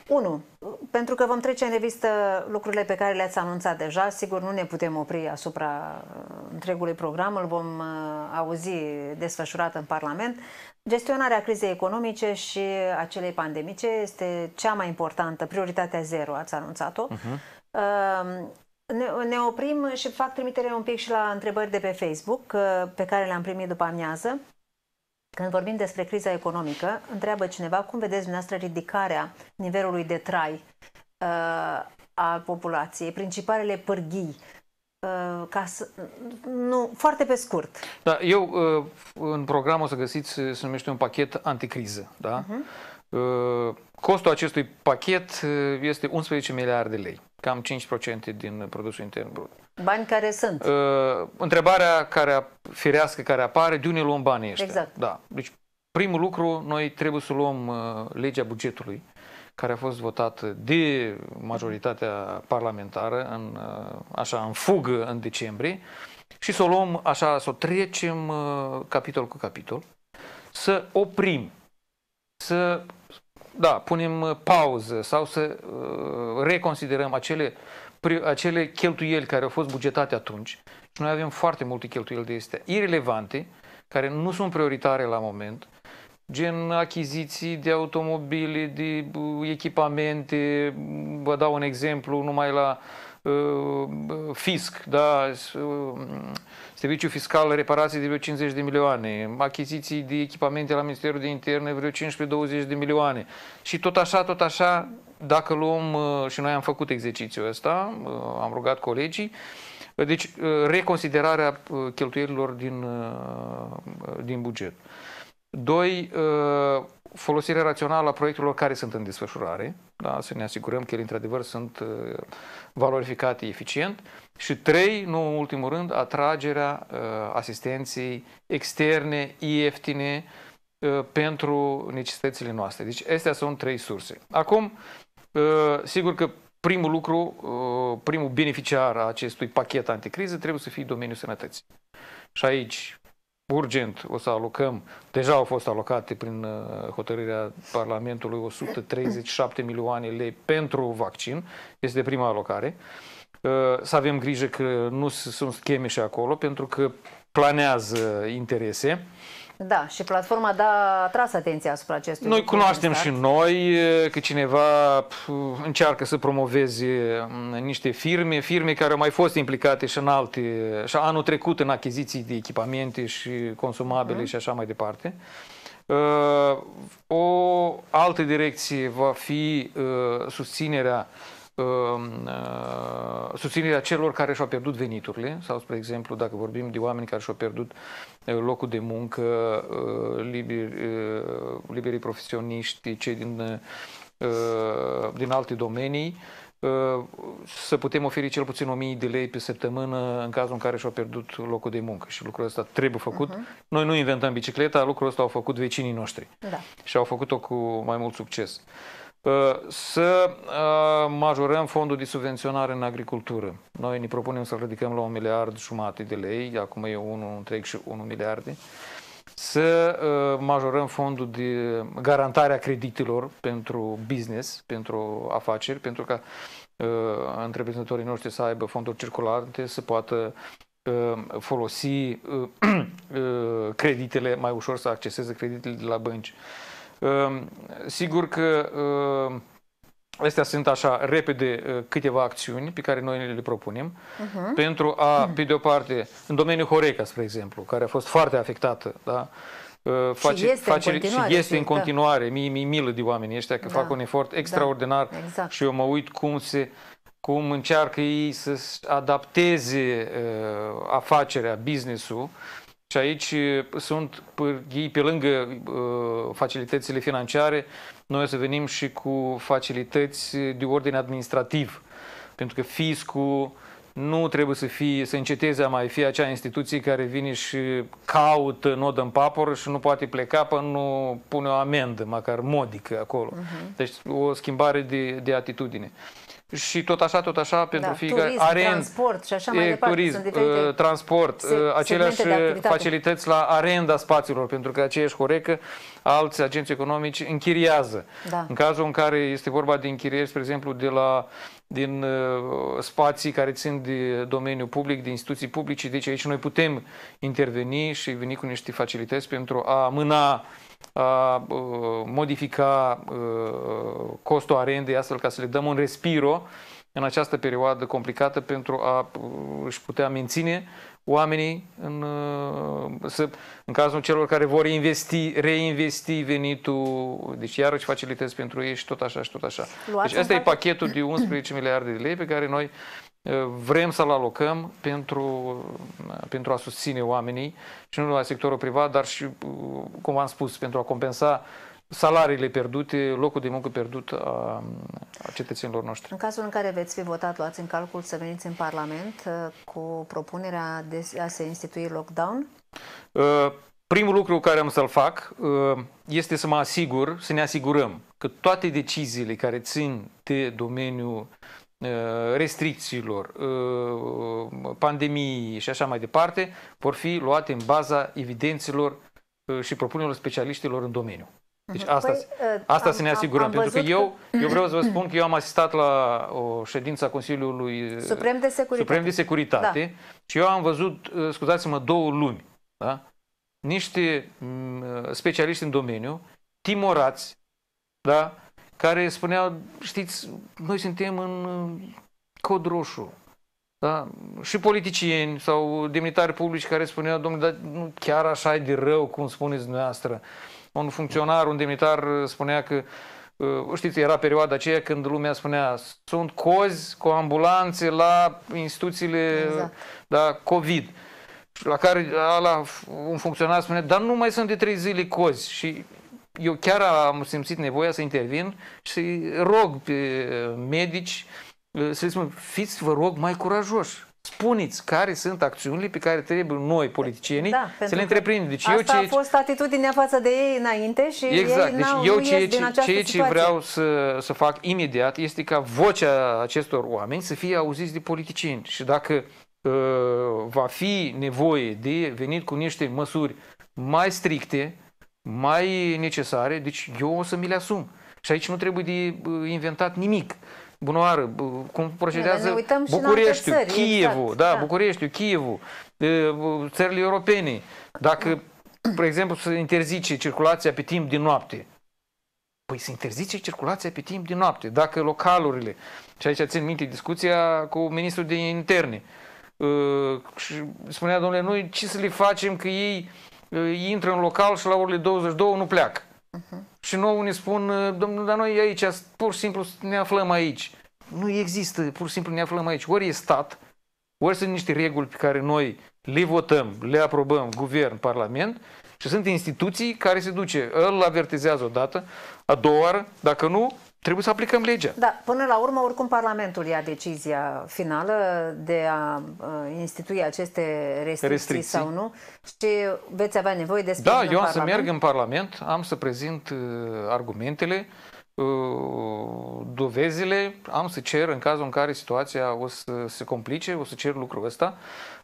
unu, pentru că vom trece în revistă lucrurile pe care le-ați anunțat deja, sigur nu ne putem opri asupra uh, întregului program, îl vom uh, auzi desfășurat în Parlament. Gestionarea crizei economice și acelei pandemice este cea mai importantă, prioritatea zero, ați anunțat-o. Uh-huh. uh huh ne, ne oprim și fac trimitere un pic și la întrebări de pe Facebook pe care le-am primit după amiază. Când vorbim despre criza economică, întreabă cineva cum vedeți dumneavoastră ridicarea nivelului de trai uh, a populației, principalele pârghii uh, ca să, nu, foarte pe scurt. Da, eu uh, în program o să găsiți, se numește un pachet anticriză. Da? Uh-huh. Costul acestui pachet este 11 miliarde de lei cam 5% din produsul intern brut. Bani care sunt? Uh, întrebarea care firească care apare, de unde luăm banii ăștia? Exact. Da. Deci, primul lucru, noi trebuie să luăm uh, legea bugetului, care a fost votată de majoritatea parlamentară, în, uh, așa, în fugă în decembrie, și să o luăm așa, să o trecem uh, capitol cu capitol, să oprim, să da, punem uh, pauză sau să uh, reconsiderăm acele, acele cheltuieli care au fost bugetate atunci. Și noi avem foarte multe cheltuieli de astea irelevante, care nu sunt prioritare la moment, gen achiziții de automobile, de uh, echipamente, vă dau un exemplu, numai la Uh, fisc, da, uh, serviciu fiscal, reparații de vreo 50 de milioane, achiziții de echipamente la Ministerul de Interne vreo 15-20 de milioane. Și tot așa, tot așa, dacă luăm, uh, și noi am făcut exercițiul ăsta, am rugat colegii, deci reconsiderarea cheltuielilor din, din buget. Doi, uh, folosirea rațională a proiectelor care sunt în desfășurare, da? să ne asigurăm că ele într-adevăr sunt uh, valorificate eficient. Și trei, nu în ultimul rând, atragerea uh, asistenței externe, ieftine, pentru necesitățile noastre. Deci astea sunt trei surse. Acum, sigur că primul lucru, primul beneficiar a acestui pachet anticriză trebuie să fie domeniul sănătății. Și aici urgent o să alocăm, deja au fost alocate prin uh, hotărârea Parlamentului 137 milioane lei pentru vaccin, este prima alocare. Uh, să avem grijă că nu sunt scheme și acolo, pentru că planează interese. Da, și platforma da, a tras atenția asupra acestui Noi cunoaștem și noi că cineva încearcă să promoveze niște firme, firme care au mai fost implicate și în alte, și anul trecut în achiziții de echipamente și consumabile mm. și așa mai departe. Uh, o altă direcție va fi uh, susținerea Ehm, eh, susținerea celor care și-au pierdut veniturile sau, spre exemplu, dacă vorbim de oameni care și-au pierdut eh, locul de muncă, eh, liberi, liberii profesioniști, cei din, din alte domenii, să putem oferi cel puțin 1000 de lei pe săptămână în cazul în care și-au pierdut locul de muncă și lucrul ăsta trebuie făcut. Uh-huh. Noi nu inventăm bicicleta, lucrul ăsta au făcut vecinii noștri da. și au făcut-o cu mai mult succes. Uh, să ă, majorăm fondul de subvenționare în agricultură. Noi ne propunem să-l ridicăm la un miliard jumate de lei, acum e 1,3 și 1 miliarde, să ă, majorăm fondul de garantarea a creditelor pentru business, pentru afaceri, pentru ca ă, întreprinzătorii noștri să aibă fonduri circulante, să poată folosi creditele mai ușor, să acceseze creditele de la bănci. Ehm, sigur că ehm, Astea sunt așa repede eh, câteva acțiuni pe care noi le propunem uh-huh. pentru a, mhm. pe de o parte, în domeniul Horeca, spre exemplu, care a fost foarte afectată, da? Eh, face, și este face, în da. continuare. Și este în continuare. Da. Mie mi milă de oamenii ăștia că da. fac un efort da. extraordinar da. exact. și eu mă uit cum se cum încearcă ei să adapteze uh, afacerea, business-ul și aici sunt ei pe lângă facilitățile financiare, noi o să venim și cu facilități de ordin administrativ. Pentru că fiscul nu trebuie să fie, să înceteze a mai fi acea instituție care vine și caută nodă în papor și nu poate pleca până nu pune o amendă, măcar modică acolo. Uh-huh. Deci o schimbare de, de atitudine. Uh, și tot așa, tot așa, da, pentru da, fiecare. Turism, aren, transport și așa mai departe. Turism, sunt diferite uh, transport, uh, se, aceleași uh, facilități la arenda spațiilor, pentru că aceeași horecă, alți agenți economici închiriază. Da. În cazul în care este vorba de închirieri, spre exemplu, de la din uh, spații care țin de domeniul public, de instituții publice, deci aici noi putem interveni și veni cu niște facilități pentru a amâna uh, a modifica costul arendei astfel ca să le dăm un respiro în această perioadă complicată pentru a își putea menține oamenii în, să, în cazul celor care vor investi, reinvesti venitul, deci iarăși facilități pentru ei și tot așa și tot așa. Deci Luați deci asta e pachetul de 11 miliarde de lei pe care noi vrem să-l alocăm pentru, pentru a susține oamenii și nu numai sectorul privat, dar și, cum am spus, pentru a compensa salariile pierdute, locul de muncă pierdut a, a cetățenilor noștri. În cazul în care veți fi votat, luați în calcul să veniți în Parlament uh, cu propunerea de a se institui lockdown? Uh, primul lucru care am să-l fac uh, este să mă asigur, să ne asigurăm că toate deciziile care țin de domeniul Uh, restricțiilor, uh, pandemii și așa mai departe, vor fi luate în baza evidențelor uh, și propunerilor specialiștilor în domeniu. Deci mhm. asta, păi, asta am, să ne asigurăm, pentru că, că eu, eu vreau să vă spun că eu am asistat la o ședință a Consiliului Suprem de Securitate, Suprem de Securitate da. și eu am văzut, scuzați-mă, două lumi. Da? Niște mm, specialiști în domeniu, timorați, da? care spuneau, știți, noi suntem în uh, cod roșu. Da? Și politicieni sau demnitari publici care spuneau, domnule, dar nu chiar așa e de rău cum spuneți dumneavoastră. Un funcționar, un demnitar spunea că uh, știți, era perioada aceea când lumea spunea sunt cozi cu ambulanțe la instituțiile exact. da, COVID. La care ala, un funcționar spune, dar nu mai sunt de trei zile cozi. Și eu chiar am simțit nevoia să intervin și să-i rog pe eh, medici eh, să le spun, fiți, vă rog, mai curajoși. Spuneți care sunt acțiunile pe care trebuie noi, politicienii, da, să le întreprindem. Deci asta eu ce... a fost atitudinea față de ei înainte și exact. ei deci eu ce, ce, ceea ce vreau să, să fac imediat este ca vocea acestor oameni să fie auziți de politicieni. Și dacă uh, va fi nevoie de venit cu niște măsuri mai stricte, mai necesare, deci eu o să mi le asum. Și aici nu trebuie de inventat nimic. Bunoară, cum procedează Bucureștiul, Kievul, exact, da, da. Bucureștiul, Kievul, țările europene. Dacă, de exemplu, se interzice circulația pe timp din noapte, Păi se interzice circulația pe timp din noapte. Dacă localurile, și aici țin minte discuția cu ministrul de interne, ă, spunea, domnule, noi ce să le facem că ei intră în local și la orele 22 nu pleacă. Uh-huh. Și nouă ne spun, domnul, dar noi aici pur și simplu ne aflăm aici. Nu există, pur și simplu ne aflăm aici. Ori e stat, ori sunt niște reguli pe care noi le votăm, le aprobăm, guvern, parlament, și sunt instituții care se duce, îl avertizează odată, a doua oară, dacă nu, Trebuie să aplicăm legea. Da, până la urmă, oricum Parlamentul ia decizia finală de a uh, institui aceste restricții, restricții. sau nu și veți avea nevoie de sprijin Da, eu am Parlament. să merg în Parlament, am să prezint uh, argumentele, uh, dovezile, am să cer în cazul în care situația o să se complice, o să cer lucrul ăsta,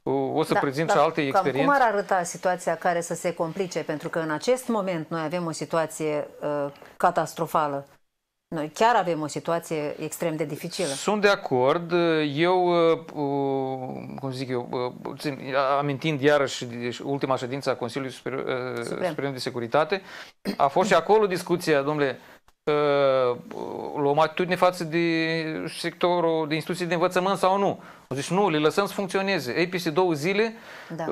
uh, o să da, prezint da. și alte experiențe. cum ar arăta situația care să se complice? Pentru că în acest moment noi avem o situație uh, catastrofală. Noi chiar avem o situație extrem de dificilă. Sunt de acord. Eu, uh, cum zic eu, uh, amintind iarăși ultima ședință a Consiliului Superior, uh, Suprem de Securitate, a fost și acolo discuția, domnule, luăm atitudine față de sectorul, de instituții de învățământ sau nu. Au zis, nu, le lăsăm să funcționeze. Ei, peste două zile, da.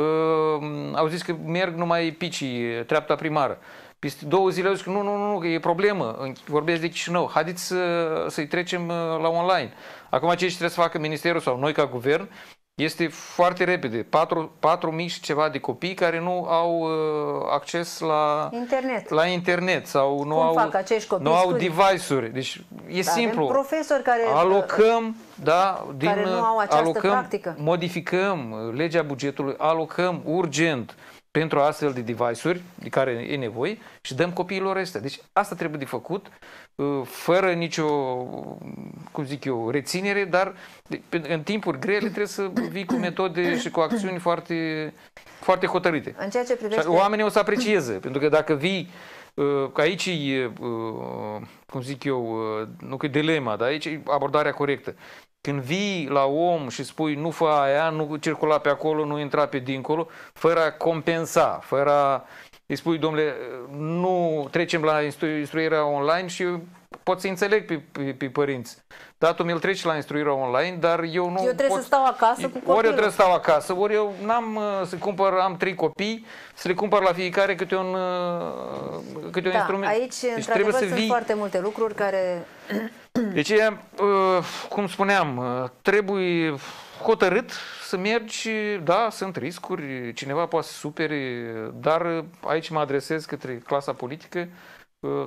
au zis că merg numai picii, treapta primară. Peste două zile au zis că nu, nu, nu, că e problemă, vorbesc de Chișinău, haideți să, să-i trecem uh, la online. Acum ce trebuie să facă ministerul sau noi ca guvern este foarte repede. 4, 4 mii și ceva de copii care nu au uh, acces la internet, la internet sau nu Cum au, fac acești copii nu au device-uri. Deci e da, simplu. Avem profesori care uh, alocăm, da, din care nu au această alocăm, practică. modificăm uh, legea bugetului, alocăm urgent uh, pentru astfel de device-uri de care e nevoie și dăm copiilor astea. Deci asta trebuie de făcut uh, fără nicio, cum zic eu, reținere, dar în timpuri grele trebuie să vii cu metode și cu acțiuni foarte, foarte hotărâte. În ceea ce privește... Și oamenii o să aprecieze, pentru că dacă vii uh, că aici e, uh, cum zic eu, nu că e dilema, dar aici e abordarea corectă. Când vii la om și spui nu fă aia, nu circula pe acolo, nu intra pe dincolo, fără a compensa, fără a... Îi spui, domnule, nu trecem la instruirea online și pot să înțeleg pe, pe, pe părinți. Da, tu mi-l treci la instruirea online, dar eu nu Eu trebuie pot... să stau acasă cu copilul. Ori eu trebuie să stau acasă, ori eu n-am uh, să cumpăr, am trei copii, să le cumpăr la fiecare câte un, uh, câte da, un instrument. Aici, deci într-adevăr, sunt vii... foarte multe lucruri care deci, uh, cum spuneam, uh, trebuie hotărât să mergi, da, sunt riscuri, cineva poate să supere, dar uh, aici mă adresez către clasa politică.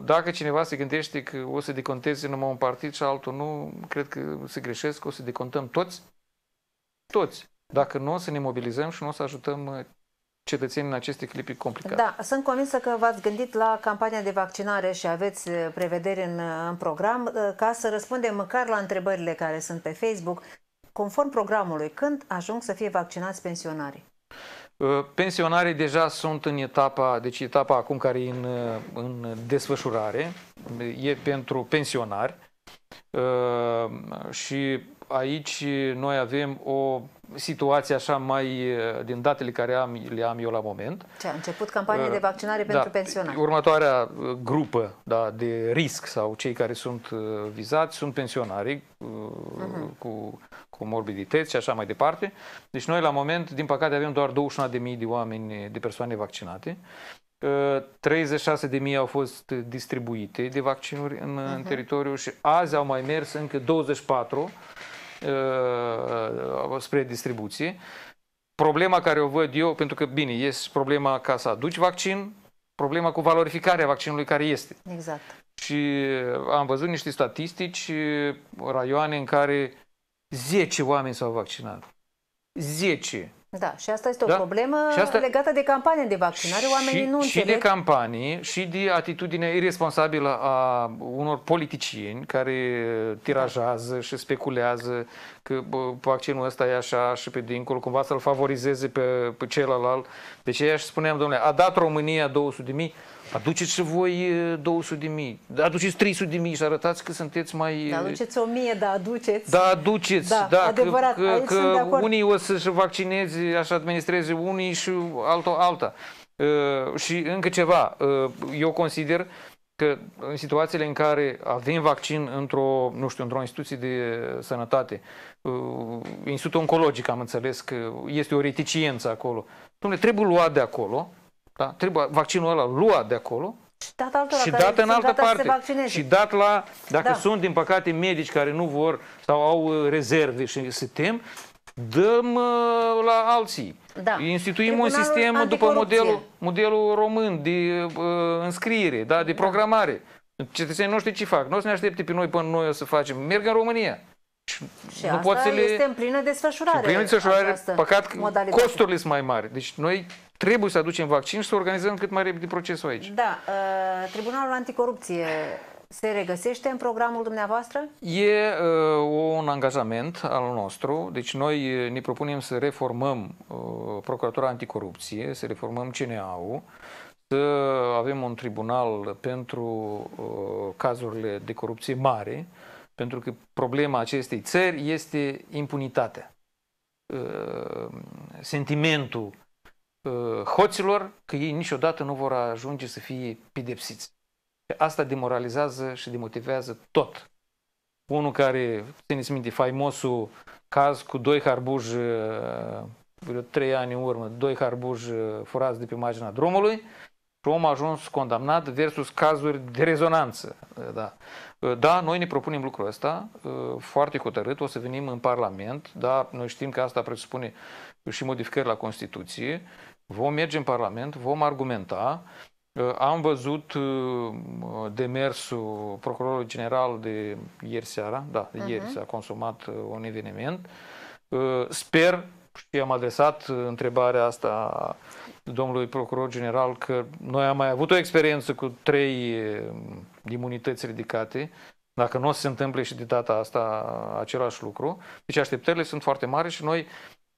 Dacă cineva se gândește că o să deconteze numai un partid și altul nu, cred că se greșesc, o să decontăm toți, toți. Dacă nu o să ne mobilizăm și nu o să ajutăm cetățeni în aceste clipi complicate. Da, sunt convinsă că v-ați gândit la campania de vaccinare și aveți uh, prevederi în, uh, în program uh, ca să răspundem măcar la întrebările care sunt pe Facebook. Conform programului, când ajung să fie vaccinați pensionarii? Pensionarii deja sunt în etapa, deci etapa acum care e în, în desfășurare, e pentru pensionari și aici noi avem o situație așa mai eh, din datele care am, le am eu la moment. Ce a început campania eh, de vaccinare da, pentru pensionari. Următoarea eh, grupă da, de risc sau cei care sunt vizați sunt pensionarii uh-huh. cu, cu morbidități și așa mai departe. Deci noi la moment, din păcate, avem doar 21.000 de oameni, de persoane vaccinate. 36.000 au fost distribuite de vaccinuri în, uh-huh. în mhm. teritoriu și azi au mai mers încă 24 Uh, uh, spre distribuție. Problema care o văd eu, pentru că, bine, este problema ca să aduci vaccin, problema cu valorificarea vaccinului care este. Exact. Și uh, am văzut niște statistici, uh, raioane în care 10 oameni s-au vaccinat. 10. Da, și asta este da? o problemă asta... legată de campanie de vaccinare. Oamenii și, nu înțeleg. Și de campanie și de atitudine irresponsabilă a unor politicieni care tirajează și speculează că bă, vaccinul ăsta e așa și pe dincolo, cumva să-l favorizeze pe, pe celălalt. Deci aia și spuneam, domnule, a dat România 200.000. Aduceți și voi 200 de mii, aduceți 300 de mii și arătați că sunteți mai... Da, aduceți 1000, da, aduceți. Da, aduceți, da, da adevărat, că, că unii o să-și vaccineze, așa administreze unii și altă alta. Uh, și încă ceva, uh, eu consider că în situațiile în care avem vaccin într-o, nu știu, într-o instituție de sănătate, uh, Institutul Oncologic am înțeles că este o reticiență acolo, Dom'le, trebuie luat de acolo, da? Trebuie vaccinul ăla luat de acolo și dat, altora, și dat în altă parte. Și dat la, dacă da. sunt din păcate medici care nu vor sau au uh, rezerve și se tem, dăm uh, la alții. Da. Instituim Tribunalul un sistem după modelul, modelul român de uh, înscriere, da, de da. programare. Da. Cetățenii noștri ce fac? Nu o să ne aștepte pe noi până noi o să facem. Merg în România. Și, și nu asta pot să le... este în plină desfășurare. În plină desfășurare, păcat, costurile sunt mai mari. Deci noi trebuie să aducem vaccin și să organizăm cât mai repede procesul aici. Da. Uh, Tribunalul Anticorupție se regăsește în programul dumneavoastră? E uh, un angajament al nostru. Deci noi ă, ne propunem să reformăm uh, Procuratura Anticorupție, să reformăm CNA-ul, să avem un tribunal pentru uh, cazurile de corupție mare, pentru că problema acestei țări este impunitatea. Uh, sentimentul Uh, hoților că ei niciodată nu vor ajunge să fie pedepsiți. Asta demoralizează și demotivează tot. Unul care, țineți minte, faimosul caz cu doi harbuji, uh, vreo trei ani în urmă, doi harbuji uh, furați de pe marginea drumului, și om a ajuns condamnat versus cazuri de rezonanță. Da. da, noi ne propunem lucrul ăsta foarte hotărât, o să venim în Parlament, da, noi știm că asta presupune și modificări la Constituție, Vom merge în Parlament, vom argumenta. Uh, am văzut uh, demersul procurorului general de ieri seara, da, de uh -huh. ieri mhm. s-a consumat uh, un eveniment. Sper și am adresat întrebarea asta domnului procuror general că noi am mai avut o experiență cu trei imunități ridicate, dacă nu o să se întâmple și de data asta același lucru. Deci așteptările sunt foarte mari și noi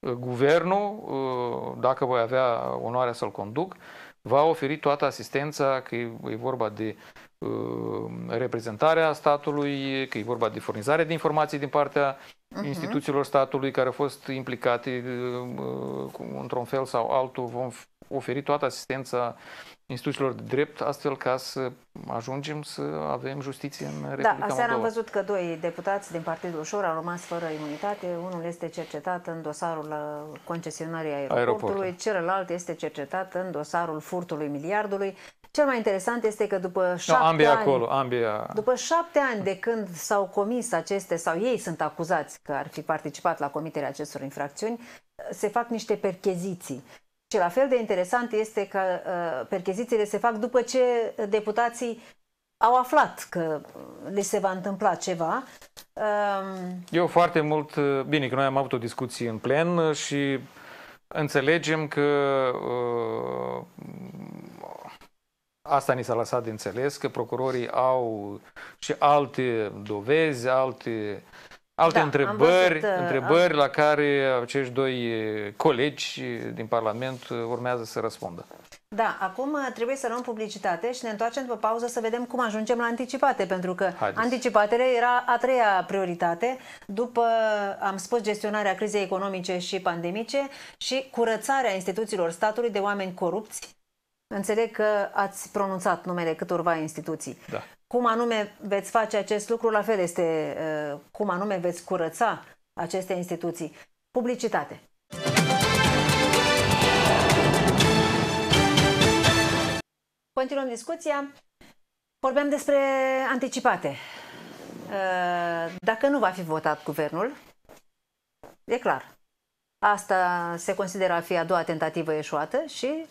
Uh, guvernul, uh, dacă voi avea onoarea să-l conduc, va oferi toată asistența, că e, vorba de uh, reprezentarea statului, că e vorba de furnizare de informații din partea mhm. instituțiilor statului care au fost implicate într-un fel sau altul, vom oferi toată asistența uh, instituțiilor de drept, astfel ca să ajungem să avem justiție în da, Republica Da, aseară am văzut că doi deputați din Partidul Ușor au rămas fără imunitate. Unul este cercetat în dosarul uh, concesionării aeroportului, aeroportului, celălalt este cercetat în dosarul furtului miliardului. Cel mai interesant este că după șapte, no, ambii ani, acolo, ambii... după șapte ani de când s-au comis aceste, sau ei sunt acuzați că ar fi participat la comiterea acestor infracțiuni, se fac niște percheziții. Ce la fel de interesant este că uh, perchezițiile se fac după ce deputații au aflat că li se va întâmpla ceva. Uh, Eu foarte mult, uh, bine că noi am avut o discuție în plen și înțelegem că uh, Asta ni s-a lăsat de înțeles, că procurorii au și alte dovezi, alte Alte da, întrebări, văzut, uh, întrebări am... la care acești doi uh, colegi din Parlament uh, urmează să răspundă. Da, acum trebuie să luăm publicitate și ne întoarcem după pauză să vedem cum ajungem la anticipate, pentru că Haideți. anticipatele era a treia prioritate după, am spus, gestionarea crizei economice și pandemice și curățarea instituțiilor statului de oameni corupți Înțeleg că ați pronunțat numele câtorva instituții. Da. Cum anume veți face acest lucru, la fel este uh, cum anume veți curăța aceste instituții. Publicitate. Continuăm discuția. Vorbeam despre anticipate. Uh, dacă nu va fi votat guvernul, e clar. Asta se consideră a fi a doua tentativă eșuată și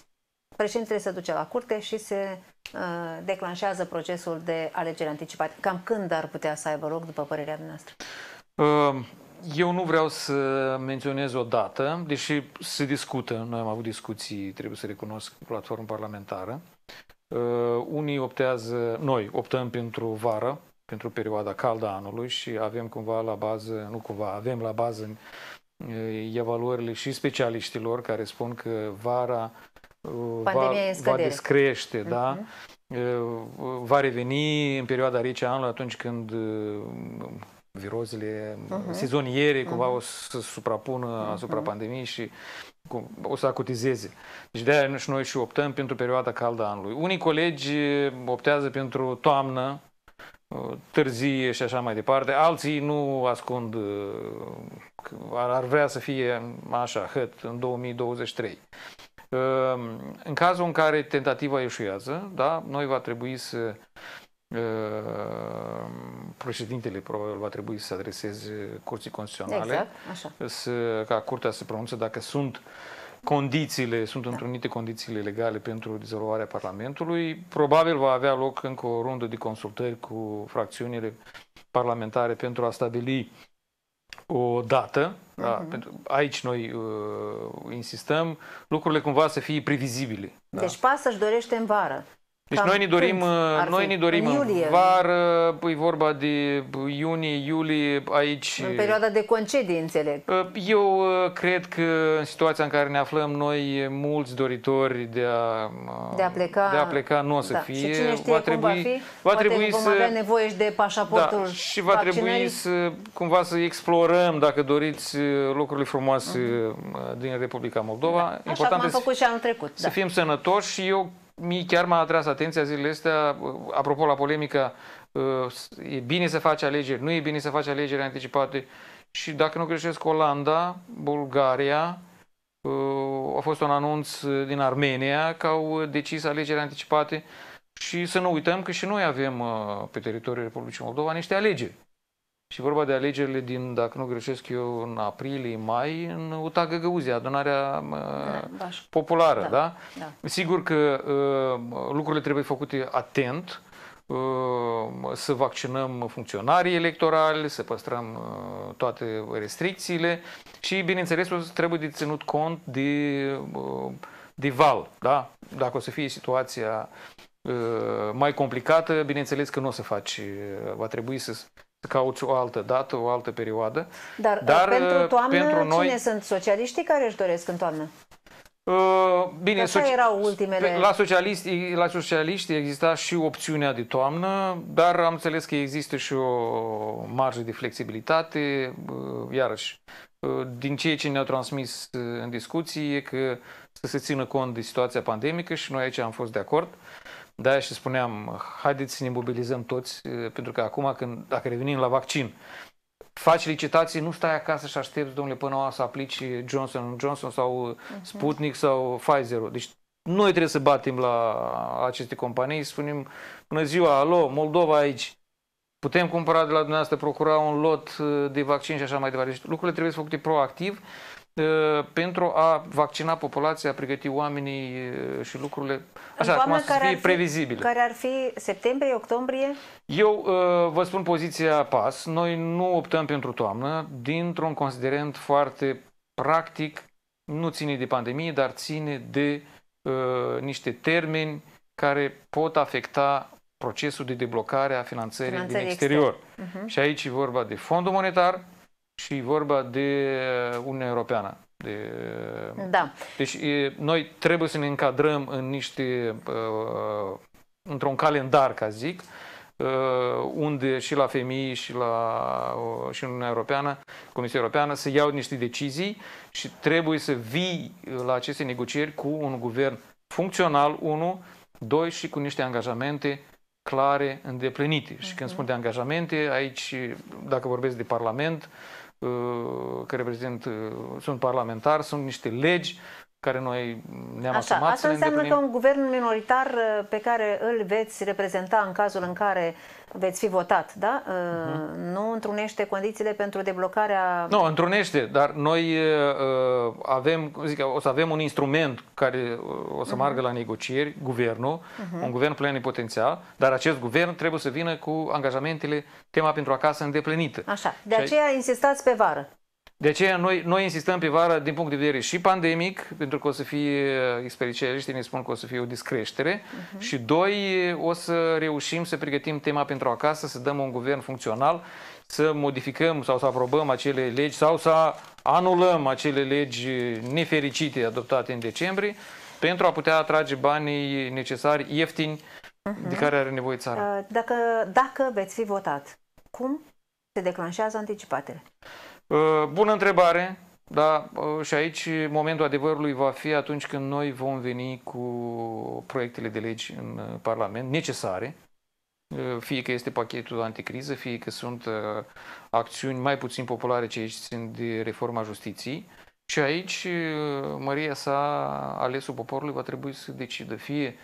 președintele se duce la curte și se uh, declanșează procesul de alegeri anticipate. Cam când ar putea să aibă loc, după părerea noastră? Uh, eu nu vreau să menționez o dată, deși se discută, noi am avut discuții, trebuie să recunosc, platformă parlamentară. Uh, unii optează, noi optăm pentru vară, pentru perioada caldă a anului și avem cumva la bază, nu cumva, avem la bază uh, evaluările și specialiștilor care spun că vara Pandemia va, va descrește, uh-huh. da? va reveni în perioada rece anului atunci când uh, virozele uh-huh. Mhm. sezoniere cumva uh-huh. o să se suprapună uh-huh. asupra pandemiei și o să acutizeze. Deci de-aia și noi și optăm pentru perioada caldă a anului. Unii colegi uh, optează pentru toamnă, uh, târzie și așa mai departe. Alții nu ascund, ar vrea să fie așa, hăt, în 2023. Ehm, în cazul în care tentativa eșuează, da, noi va trebui să ehm, președintele probabil va trebui să adreseze curții constituționale exact, așa. Să, ca curtea să pronunțe dacă sunt condițiile, sunt da. întrunite condițiile legale pentru dizolvarea Parlamentului. Probabil va avea loc încă o rundă de consultări cu fracțiunile parlamentare pentru a stabili o dată, uh-huh. da, mhm. pentru aici noi uh, insistăm, lucrurile cumva să fie previzibile. Deci da. Deci PAS își dorește în vară deci noi ne dorim, uh, noi ne dorim în iulie. vară, păi vorba de uh, iunie, iulie, aici... În perioada de concedii, înțeleg. Uh, eu cred că în situația în care ne aflăm noi, mulți doritori de a, de a, pleca, de a pleca nu o să da. fie. Și cine știe va cum va fi, va trebui vom să, avea nevoie și de pașaportul da, Și va trebui să, cumva să explorăm, dacă doriți, lucrurile frumoase mm -hmm. din Republica Moldova. Da. Așa Important am făcut și anul trecut. Să da. fim sănătoși și eu mie chiar m-a atras atenția zilele astea, uh, apropo la polemica, uh, e bine să faci alegeri, nu e bine să faci alegeri anticipate. Și dacă nu greșesc, Olanda, Bulgaria, uh, a fost un anunț din Armenia că au decis alegeri anticipate și să nu uităm că și noi avem pe teritoriul Republicii Moldova niște alegeri. Și vorba de alegerile din, dacă nu greșesc eu, în aprilie, mai, în Utaga Găuzia, adunarea da, populară, da, da? da? Sigur că ă, lucrurile trebuie făcute atent, ă, să vaccinăm funcționarii electorali, să păstrăm ă, toate restricțiile și, bineînțeles, trebuie de ținut cont de, de val, da? Dacă o să fie situația mai complicată, bineînțeles că nu o să faci, va trebui să să cauți o altă dată, o altă perioadă. Dar, uh, Dar pentru uh, toamnă, pentru noi, cine sunt socialiștii care își doresc în toamnă? Uh, bine, soci... erau ultimele... la, socialiști, la socialiști exista și opțiunea de toamnă, dar am înțeles că există și o marjă de flexibilitate. Uh, iarăși, din ceea ce ne-au transmis în discuții e că să se țină cont de situația pandemică și noi aici am fost de acord. Da, și spuneam, haideți să ne mobilizăm toți, pentru că acum, când, dacă revenim la vaccin, faci licitații, nu stai acasă și aștepți, domnule, până o să aplici Johnson Johnson sau uh-huh, Sputnik sau pfizer -ul. Deci noi trebuie să batem la aceste companii, spunem, bună ziua, alo, Moldova aici, putem cumpăra de la dumneavoastră, procura un lot uh, de vaccin și așa mai departe. Deci lucrurile trebuie să făcute proactiv Uh, pentru a vaccina populația, a pregăti oamenii uh, și lucrurile, așa Doamna, cum să fie previzibile. Care ar fi septembrie, octombrie? Eu uh, vă spun poziția PAS. Noi nu optăm pentru toamnă dintr-un considerent foarte practic, nu ține de pandemie, dar ține de uh, niște termeni care pot afecta procesul de deblocare a finanțării finanțării din exterior. Uh-huh. Și aici e vorba de fondul monetar, și vorba de uh, Uniunea Europeană. De... Uh, da. Deci e, noi trebuie să ne încadrăm în niște, uh, într-un calendar, ca zic, uh, unde și la femei și la uh, și Uniunea Europeană, Comisia Europeană, să iau niște decizii și trebuie să vii uh, la aceste negocieri cu un guvern funcțional, unu, doi, și cu niște angajamente clare îndeplinite. Uh -huh. Și când mhm. spun de angajamente, aici, dacă vorbesc de Parlament, uh, Uh, că reprezint, uh, sunt parlamentar, sunt niște legi care noi ne-am Așa, asumat. Asta înseamnă că un guvern minoritar uh, pe care îl veți reprezenta în cazul în care veți fi votat, da? Uh-huh. Nu întrunește condițiile pentru deblocarea... Nu, întrunește, dar noi uh, uh avem, zic, o să avem un instrument care uh, o să uh-huh. la negocieri, guvernul, uh-huh. un guvern plenipotențial, dar acest guvern trebuie să vină cu angajamentele tema pentru acasă îndeplinită. Așa, de aceea insistați pe vară. De aceea noi, noi insistăm pe vară din punct de vedere și pandemic, pentru că o să fie, uh, specialiștii ne spun că o să fie o discreștere uh-huh. și doi, o să reușim să pregătim tema pentru acasă, să dăm un guvern funcțional, să modificăm sau să aprobăm acele legi sau să anulăm acele legi nefericite adoptate în decembrie pentru a putea atrage banii necesari ieftini uh-huh. de care are nevoie țara. Uh, dacă, dacă veți fi votat, cum se declanșează anticipatele? Uh, bună întrebare, dar uh, și aici momentul adevărului va fi atunci când noi vom veni cu proiectele de legi în uh, Parlament necesare, fie că este pachetul anticriză, fie că sunt acțiuni mai puțin populare ce aici țin de reforma justiției. Și aici măria sa, alesul poporului, va trebui să decidă fie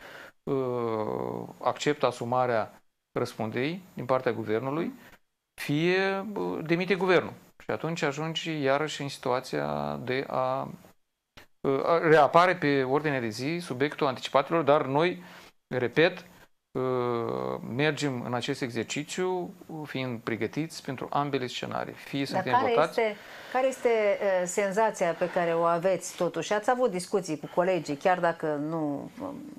acceptă asumarea răspundei din partea guvernului, fie demite guvernul. Și atunci ajungi iarăși în situația de ă, a reapare pe ordinea de zi subiectul anticipatelor, dar noi, repet, ă, mergem în acest exercițiu fiind pregătiți pentru ambele scenarii. Fie Dar suntem care votați... Este, care este ă, senzația pe care o aveți totuși? Ați avut discuții cu colegii, chiar dacă nu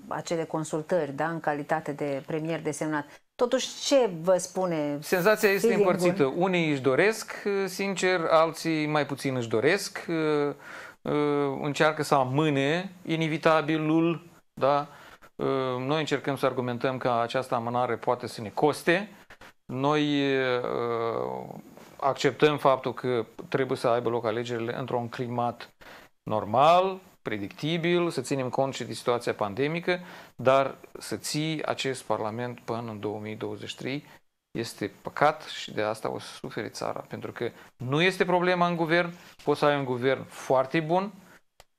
acele consultări, da, în calitate de premier desemnat. Totuși, ce vă spune? Senzația este împărțită. Bun? Unii își doresc, uh, sincer, alții mai puțin își doresc, uh, uh, încearcă să amâne inevitabilul, da? Noi încercăm să argumentăm că această amânare poate să ne coste. Noi acceptăm faptul că trebuie să aibă loc alegerile într-un climat normal, predictibil, să ținem cont și de situația pandemică, dar să ții acest Parlament până în 2023 este păcat și de asta o să suferi țara, pentru că nu este problema în guvern, poți să ai un guvern foarte bun,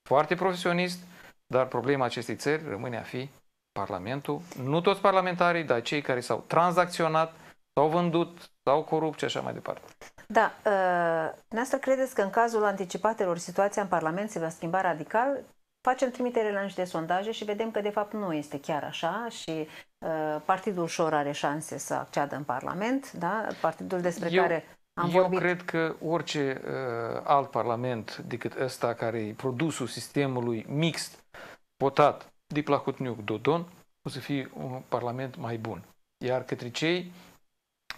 foarte profesionist, dar problema acestei țări rămâne a fi Parlamentul, nu toți parlamentarii, dar cei care s-au tranzacționat, s-au vândut, s-au corupt și așa mai departe. Da, dumneavoastră ă, credeți că în cazul anticipatelor situația în Parlament se va schimba radical? Facem trimitere la niște sondaje și vedem că de fapt nu este chiar așa și uh, partidul ușor are șanse să acceadă în Parlament, da? partidul despre Eu... care am Eu vorbit. cred că orice uh, alt parlament decât ăsta care e produsul sistemului mixt votat de Placutniuc Dodon o să fie un parlament mai bun. Iar către cei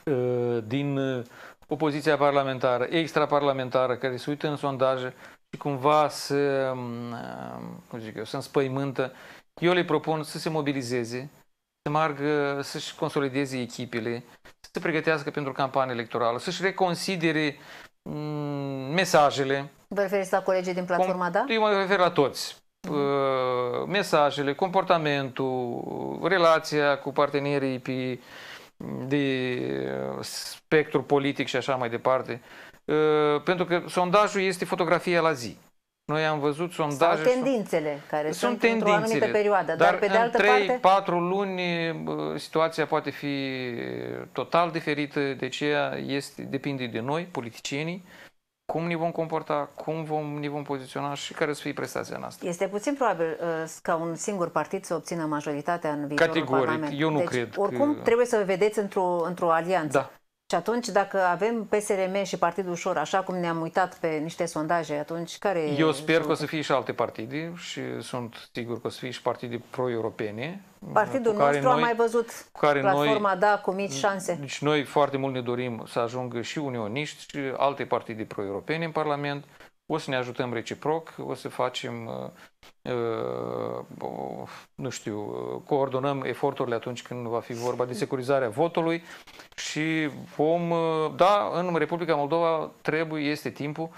uh, din opoziția parlamentară, extraparlamentară, care se uită în sondaje și cumva să, mm, mm, cum zic eu, să înspăimântă, eu le propun să se mobilizeze, să margă, să-și consolideze echipele, să se pregătească pentru campanie electorală, să-și reconsidere mm, mesajele. Vă referiți la colegii din platforma, da? Eu mă refer la toți. Mhm. Uh, mesajele, comportamentul, relația cu partenerii pe de uh, spectru politic și așa mai departe. Uh, pentru că sondajul este fotografia la zi. Noi am văzut sondaje... Sau tendințele, care sunt, tendințele, într-o anumită perioadă. Dar, dar pe de altă 3, parte... 4 luni uh, situația poate fi total diferită, de aceea este, depinde de noi, politicienii, cum ne vom comporta, cum vom, ne vom poziționa și care să fie prestația noastră. Este puțin probabil uh, ca un singur partid să obțină majoritatea în viitorul Categoric, Parlament. eu nu deci, cred. Oricum, că... trebuie să vedeți într-o într, într -o alianță. Da. Și atunci, dacă avem PSRM și Partidul Ușor, așa cum ne-am uitat pe niște sondaje, atunci care... Eu sper că o să fie și alte partide și sunt sigur că o să fie și partide pro-europene. Partidul nostru noi, a mai văzut care platforma noi, da cu mici șanse. Deci noi foarte mult ne dorim să ajungă și unioniști și alte partide pro-europene în Parlament o să ne ajutăm reciproc, o să facem, uh, uh, nu știu, coordonăm eforturile atunci când va fi vorba de securizarea votului și vom, uh, da, în Republica Moldova trebuie, este timpul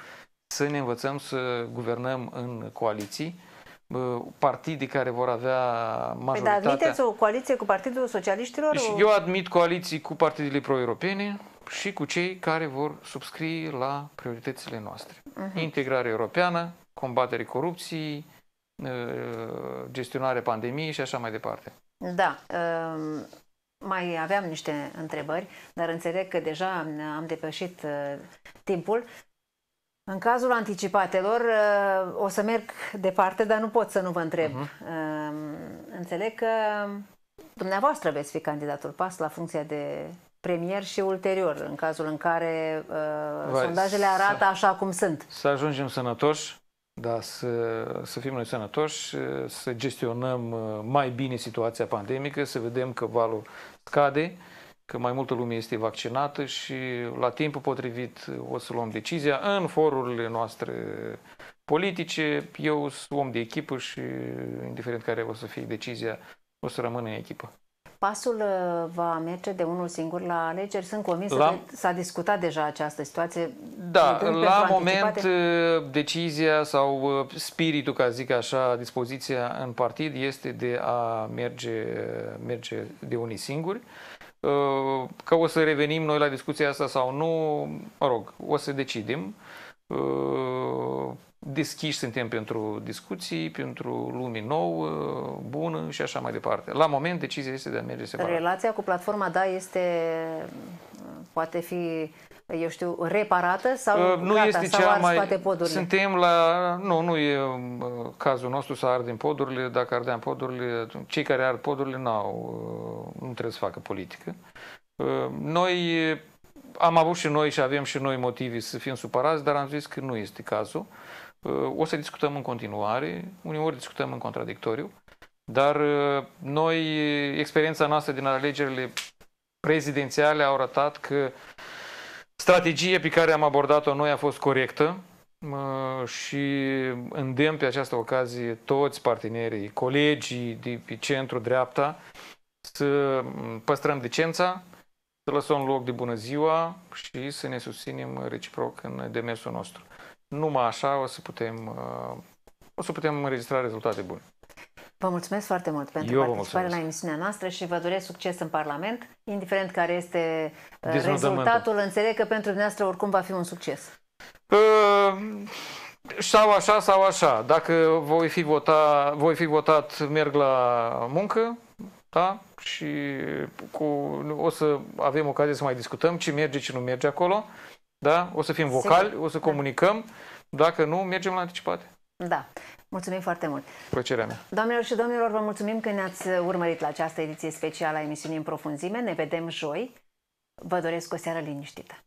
să ne învățăm să guvernăm în coaliții, partide care vor avea păi da, majoritatea. Păi, dar admiteți o coaliție cu Partidul Socialiștilor? Deci eu admit coaliții cu partidele pro-europene și cu cei care vor subscrie la prioritățile noastre uh-huh. integrare europeană, combatere corupției, ă, gestionare pandemiei și așa mai departe. Da. Ă, mai aveam niște întrebări, dar înțeleg că deja am depășit ă, timpul. În cazul anticipatelor, o să merg departe, dar nu pot să nu vă întreb. Uh-huh. Înțeleg că dumneavoastră veți fi candidatul PAS la funcția de premier și ulterior, în cazul în care uh, Vai, sondajele arată așa cum sunt. Să ajungem sănătoși, da, să, să fim noi sănătoși, uh, să gestionăm uh, mai bine situația pandemică, să vedem că valul scade, că mai multă lume este vaccinată și la timpul potrivit uh, o să luăm decizia în forurile noastre politice. Eu sunt om de echipă și indiferent care o să fie decizia, o să rămân în echipă. Pasul uh, va merge de unul singur la alegeri? Sunt convins la... că s-a discutat deja această situație. Da, la moment anticipate... Uh, decizia sau uh, spiritul, ca zic așa, dispoziția în partid este de a merge, merge de unii singuri. Că o să revenim noi la discuția asta sau nu, mă rog, o să decidem deschiși suntem pentru discuții, pentru lume nouă, bună și așa mai departe. La moment, decizia este de a merge separat. Relația cu platforma DA este, poate fi, eu știu, reparată sau uh, nu gata, este cea mai... toate podurile? Suntem la... Nu, nu e uh, cazul nostru să ardem podurile. Dacă ardeam podurile, cei care ard podurile nu au uh, nu trebuie să facă politică. Noi am avut și noi și avem și noi motive să fim supărați, dar am zis că nu este cazul. Ă, o să discutăm în continuare, uneori discutăm în contradictoriu, dar ă, noi, experiența noastră din alegerile prezidențiale au arătat că strategia pe care am abordat-o noi a fost corectă ă, și îndemn pe această ocazie toți partenerii, colegii de pe centru-dreapta să păstrăm decența, să lăsăm loc de bună ziua și să ne susținem reciproc în demersul nostru numai așa o să putem, uh, o să putem înregistra rezultate bune. Vă mulțumesc foarte mult pentru Eu participare la emisiunea noastră și vă doresc succes în Parlament, indiferent care este uh, rezultatul. Înțeleg că pentru dumneavoastră oricum va fi un succes. Uh, sau așa, sau așa. Dacă voi fi, vota, voi fi votat, merg la muncă, da? Și cu, o să avem ocazie să mai discutăm ce merge, ce nu merge acolo. Uh, da? o să fim vocali, Sigur. o să da. comunicăm. Dacă nu, mergem la anticipate. Da. Mulțumim foarte mult. Plăcerea mea. Doamnelor și domnilor, vă mulțumim că ne-ați urmărit la această ediție specială a emisiunii în profunzime. Ne vedem joi. Vă doresc o seară liniștită.